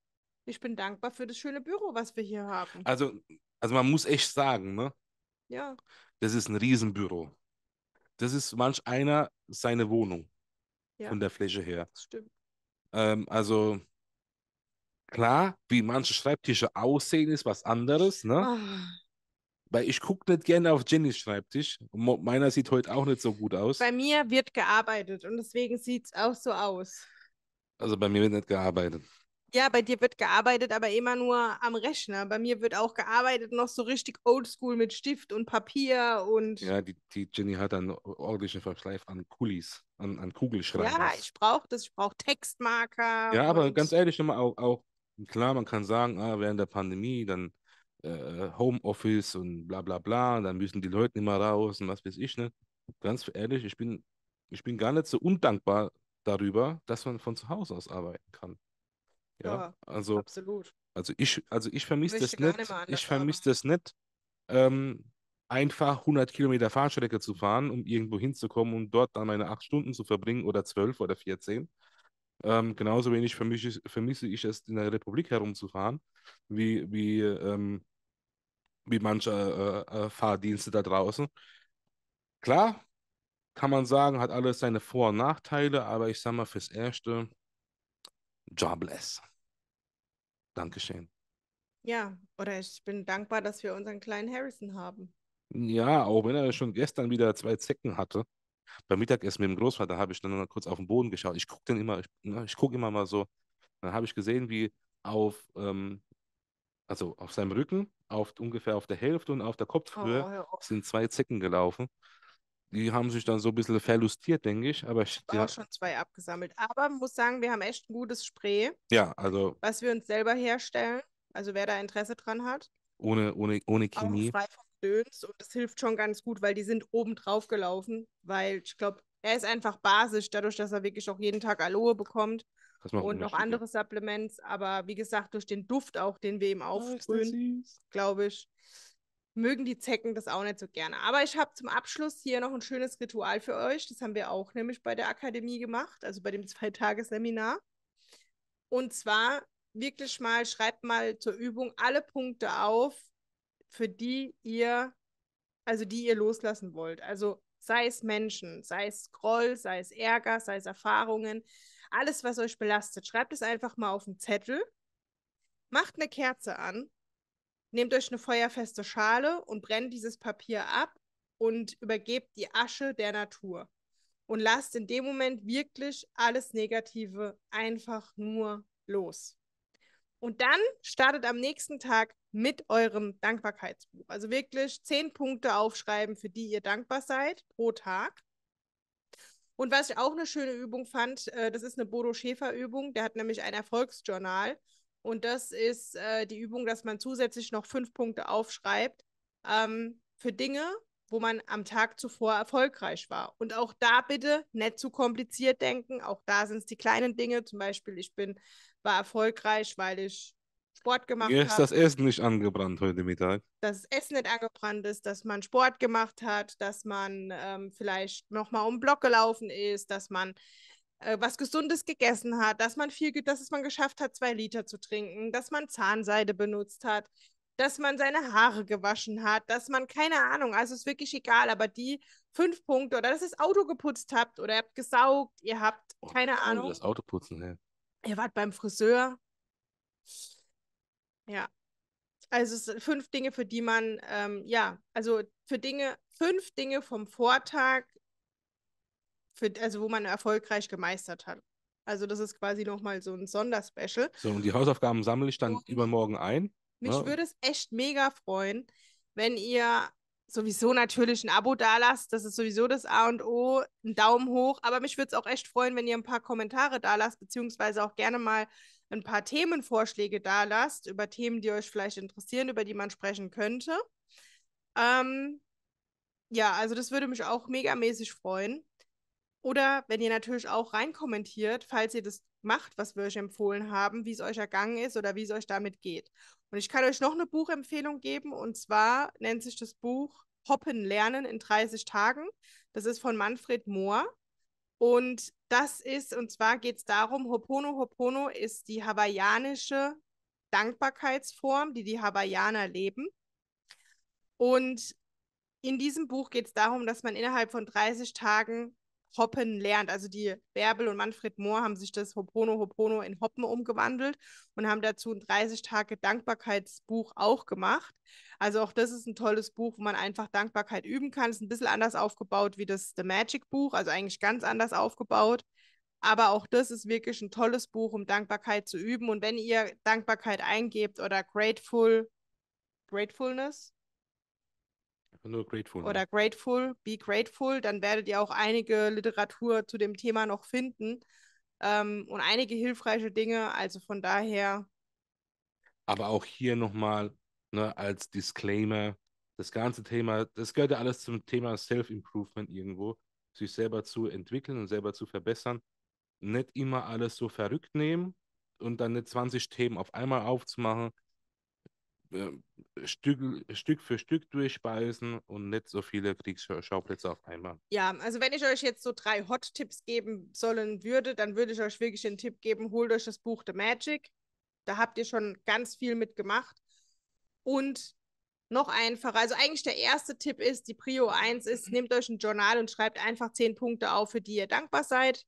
Speaker 1: Ich bin dankbar für das schöne Büro, was wir hier haben.
Speaker 2: Also, also man muss echt sagen, ne? Ja. Das ist ein Riesenbüro. Das ist manch einer seine Wohnung ja. von der Fläche her. Das stimmt. Ähm, also klar, wie manche Schreibtische aussehen, ist was anderes, ne? Ach. Weil ich gucke nicht gerne auf Jennys Schreibtisch. Meiner sieht heute auch nicht so gut aus.
Speaker 1: Bei mir wird gearbeitet und deswegen sieht es auch so aus.
Speaker 2: Also bei mir wird nicht gearbeitet.
Speaker 1: Ja, bei dir wird gearbeitet, aber immer nur am Rechner. Bei mir wird auch gearbeitet, noch so richtig oldschool mit Stift und Papier und. Ja,
Speaker 2: die, die Jenny hat einen ordentlichen Verschleif an Kulis, an, an Kugelschreiben. Ja,
Speaker 1: ich brauche das, ich brauche Textmarker. Ja, aber
Speaker 2: ganz ehrlich, immer auch, auch, klar, man kann sagen, ah, während der Pandemie, dann äh, äh, Homeoffice und bla bla bla, und dann müssen die Leute immer raus und was weiß ich, ne? Ganz ehrlich, ich bin, ich bin gar nicht so undankbar darüber, dass man von zu Hause aus arbeiten kann.
Speaker 1: Ja, ja also, absolut.
Speaker 2: Also ich, also ich vermisse das, vermiss das nicht, ich ähm, einfach 100 Kilometer Fahrstrecke zu fahren, um irgendwo hinzukommen und dort dann meine 8 Stunden zu verbringen oder 12 oder 14. Ähm, genauso wenig vermisse ich, vermisse ich es, in der Republik herumzufahren, wie, wie ähm, wie manche äh, äh, Fahrdienste da draußen. Klar, kann man sagen, hat alles seine Vor- und Nachteile, aber ich sag mal fürs Erste, jobless. Dankeschön.
Speaker 1: Ja, oder ich bin dankbar, dass wir unseren kleinen Harrison haben.
Speaker 2: Ja, auch wenn er schon gestern wieder zwei Zecken hatte. Beim Mittagessen mit dem Großvater habe ich dann mal kurz auf den Boden geschaut. Ich gucke dann immer, ich, ne, ich gucke immer mal so. Dann habe ich gesehen, wie auf ähm, also auf seinem Rücken, auf, ungefähr auf der Hälfte und auf der Kopfhöhe oh, sind zwei Zecken gelaufen. Die haben sich dann so ein bisschen verlustiert, denke ich. Aber ich habe auch schon
Speaker 1: zwei abgesammelt. Aber muss sagen, wir haben echt ein gutes Spray.
Speaker 2: Ja, also.
Speaker 1: Was wir uns selber herstellen. Also wer da Interesse dran hat.
Speaker 2: Ohne, ohne, ohne Chemie. Auch frei
Speaker 1: vom Döns. Und das hilft schon ganz gut, weil die sind oben drauf gelaufen. Weil ich glaube, er ist einfach basisch, dadurch, dass er wirklich auch jeden Tag Aloe bekommt und noch anderes Supplements, aber wie gesagt, durch den Duft auch, den wir oh, ihm aufsprühen, glaube ich, mögen die Zecken das auch nicht so gerne. Aber ich habe zum Abschluss hier noch ein schönes Ritual für euch. Das haben wir auch nämlich bei der Akademie gemacht, also bei dem Zwei-Tage-Seminar. Und zwar wirklich mal, schreibt mal zur Übung alle Punkte auf, für die ihr, also die ihr loslassen wollt. Also sei es Menschen, sei es Groll, sei es Ärger, sei es Erfahrungen, alles, was euch belastet, schreibt es einfach mal auf einen Zettel, macht eine Kerze an, nehmt euch eine feuerfeste Schale und brennt dieses Papier ab und übergebt die Asche der Natur. Und lasst in dem Moment wirklich alles Negative einfach nur los. Und dann startet am nächsten Tag mit eurem Dankbarkeitsbuch. Also wirklich zehn Punkte aufschreiben, für die ihr dankbar seid pro Tag. Und was ich auch eine schöne Übung fand, äh, das ist eine Bodo Schäfer Übung. Der hat nämlich ein Erfolgsjournal. Und das ist äh, die Übung, dass man zusätzlich noch fünf Punkte aufschreibt ähm, für Dinge, wo man am Tag zuvor erfolgreich war. Und auch da bitte nicht zu kompliziert denken. Auch da sind es die kleinen Dinge. Zum Beispiel, ich bin, war erfolgreich, weil ich Sport gemacht hat. Ist das
Speaker 2: Essen nicht angebrannt heute Mittag?
Speaker 1: Dass das Essen nicht angebrannt ist, dass man Sport gemacht hat, dass man ähm, vielleicht nochmal um den Block gelaufen ist, dass man äh, was Gesundes gegessen hat, dass man viel, dass es man geschafft hat, zwei Liter zu trinken, dass man Zahnseide benutzt hat, dass man seine Haare gewaschen hat, dass man, keine Ahnung, also ist wirklich egal, aber die fünf Punkte oder dass ihr das Auto geputzt habt oder ihr habt gesaugt, ihr habt, keine oh, Ahnung. Das
Speaker 2: Auto putzen, ne?
Speaker 1: Ihr wart beim Friseur. Ja. Also es sind fünf Dinge, für die man, ähm, ja, also für Dinge, fünf Dinge vom Vortag, für, also wo man erfolgreich gemeistert hat. Also das ist quasi nochmal so ein Sonderspecial.
Speaker 2: So, und die Hausaufgaben sammle ich dann und übermorgen ein. Mich ja. Ne? würde
Speaker 1: es echt mega freuen, wenn ihr sowieso natürlich ein Abo dalasst. Das ist sowieso das A und O. Ein Daumen hoch. Aber mich würde es auch echt freuen, wenn ihr ein paar Kommentare dalasst, beziehungsweise auch gerne mal ein paar Themenvorschläge da lasst, über Themen, die euch vielleicht interessieren, über die man sprechen könnte. Ähm, ja, also das würde mich auch megamäßig freuen. Oder wenn ihr natürlich auch reinkommentiert, falls ihr das macht, was wir euch empfohlen haben, wie es euch ergangen ist oder wie es euch damit geht. Und ich kann euch noch eine Buchempfehlung geben und zwar nennt sich das Buch Hoppen lernen in 30 Tagen. Das ist von Manfred Mohr. Und das ist, und zwar geht es darum, Hopono Hopono ist die hawaiianische Dankbarkeitsform, die die Hawaiianer leben. Und in diesem Buch geht es darum, dass man innerhalb von 30 Tagen Hoppen lernt. Also die Bärbel und Manfred Mohr haben sich das Hopono Hopono in Hoppen umgewandelt und haben dazu ein 30-Tage-Dankbarkeitsbuch auch gemacht. Also auch das ist ein tolles Buch, wo man einfach Dankbarkeit üben kann. Ist ein bisschen anders aufgebaut wie das The Magic Buch, also eigentlich ganz anders aufgebaut. Aber auch das ist wirklich ein tolles Buch, um Dankbarkeit zu üben. Und wenn ihr Dankbarkeit eingebt oder Grateful, Gratefulness,
Speaker 2: nur grateful. Ne? Oder ne?
Speaker 1: grateful, be grateful. Dann werdet ihr auch einige Literatur zu dem Thema noch finden ähm, und einige hilfreiche Dinge. Also von daher.
Speaker 2: Aber auch hier nochmal ne, als Disclaimer: Das ganze Thema, das gehört ja alles zum Thema Self-Improvement irgendwo, sich selber zu entwickeln und selber zu verbessern. Nicht immer alles so verrückt nehmen und dann nicht 20 Themen auf einmal aufzumachen, äh, Stück, Stück, für Stück durchspeisen und nicht so viele
Speaker 1: Kriegsschauplätze auf einmal. Ja, also wenn ich euch jetzt so drei Hot-Tipps geben sollen würde, dann würde ich euch wirklich den Tipp geben, holt euch das Buch The Magic. Da habt ihr schon ganz viel mitgemacht. Und noch einfacher, also eigentlich der erste Tipp ist, die Prio 1 ist, nehmt euch ein Journal und schreibt einfach zehn Punkte auf, für die ihr dankbar seid.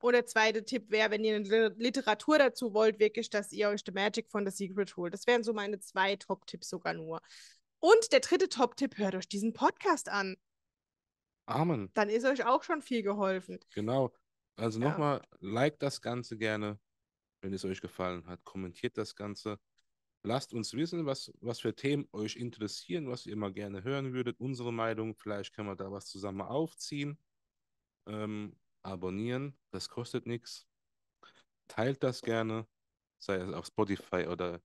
Speaker 1: Und der zweite Tipp wäre, wenn ihr eine Literatur dazu wollt, wirklich, dass ihr euch The Magic von The Secret holt. Das wären so meine zwei Top-Tipps sogar nur. Und der dritte Top-Tipp, hört euch diesen Podcast an. Amen. Dann ist euch auch schon viel geholfen.
Speaker 2: Genau. Also ja. nochmal, liked das Ganze gerne, wenn es euch gefallen hat. Kommentiert das Ganze. Lasst uns wissen, was, was für Themen euch interessieren, was ihr mal gerne hören würdet. Unsere Meinung, vielleicht können wir da was zusammen aufziehen. Ähm, abonnieren, das kostet nichts. Teilt das gerne, sei es auf Spotify oder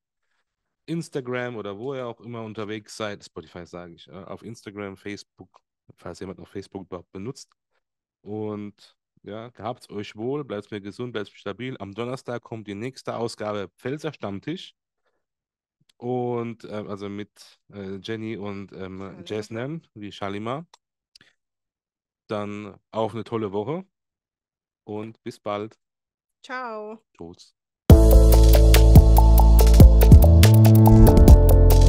Speaker 2: Instagram oder wo ihr auch immer unterwegs seid. Spotify sage ich, äh, auf Instagram, Facebook, falls jemand noch Facebook überhaupt benutzt. Und ja, gehabt euch wohl, bleibt mir gesund, bleibt stabil. Am Donnerstag kommt die nächste Ausgabe Pfälzer Stammtisch. Und äh, also mit äh, Jenny und ähm, Jasnan, wie Shalima. Dann auch eine tolle Woche und bis bald. Ciao. Tschüss.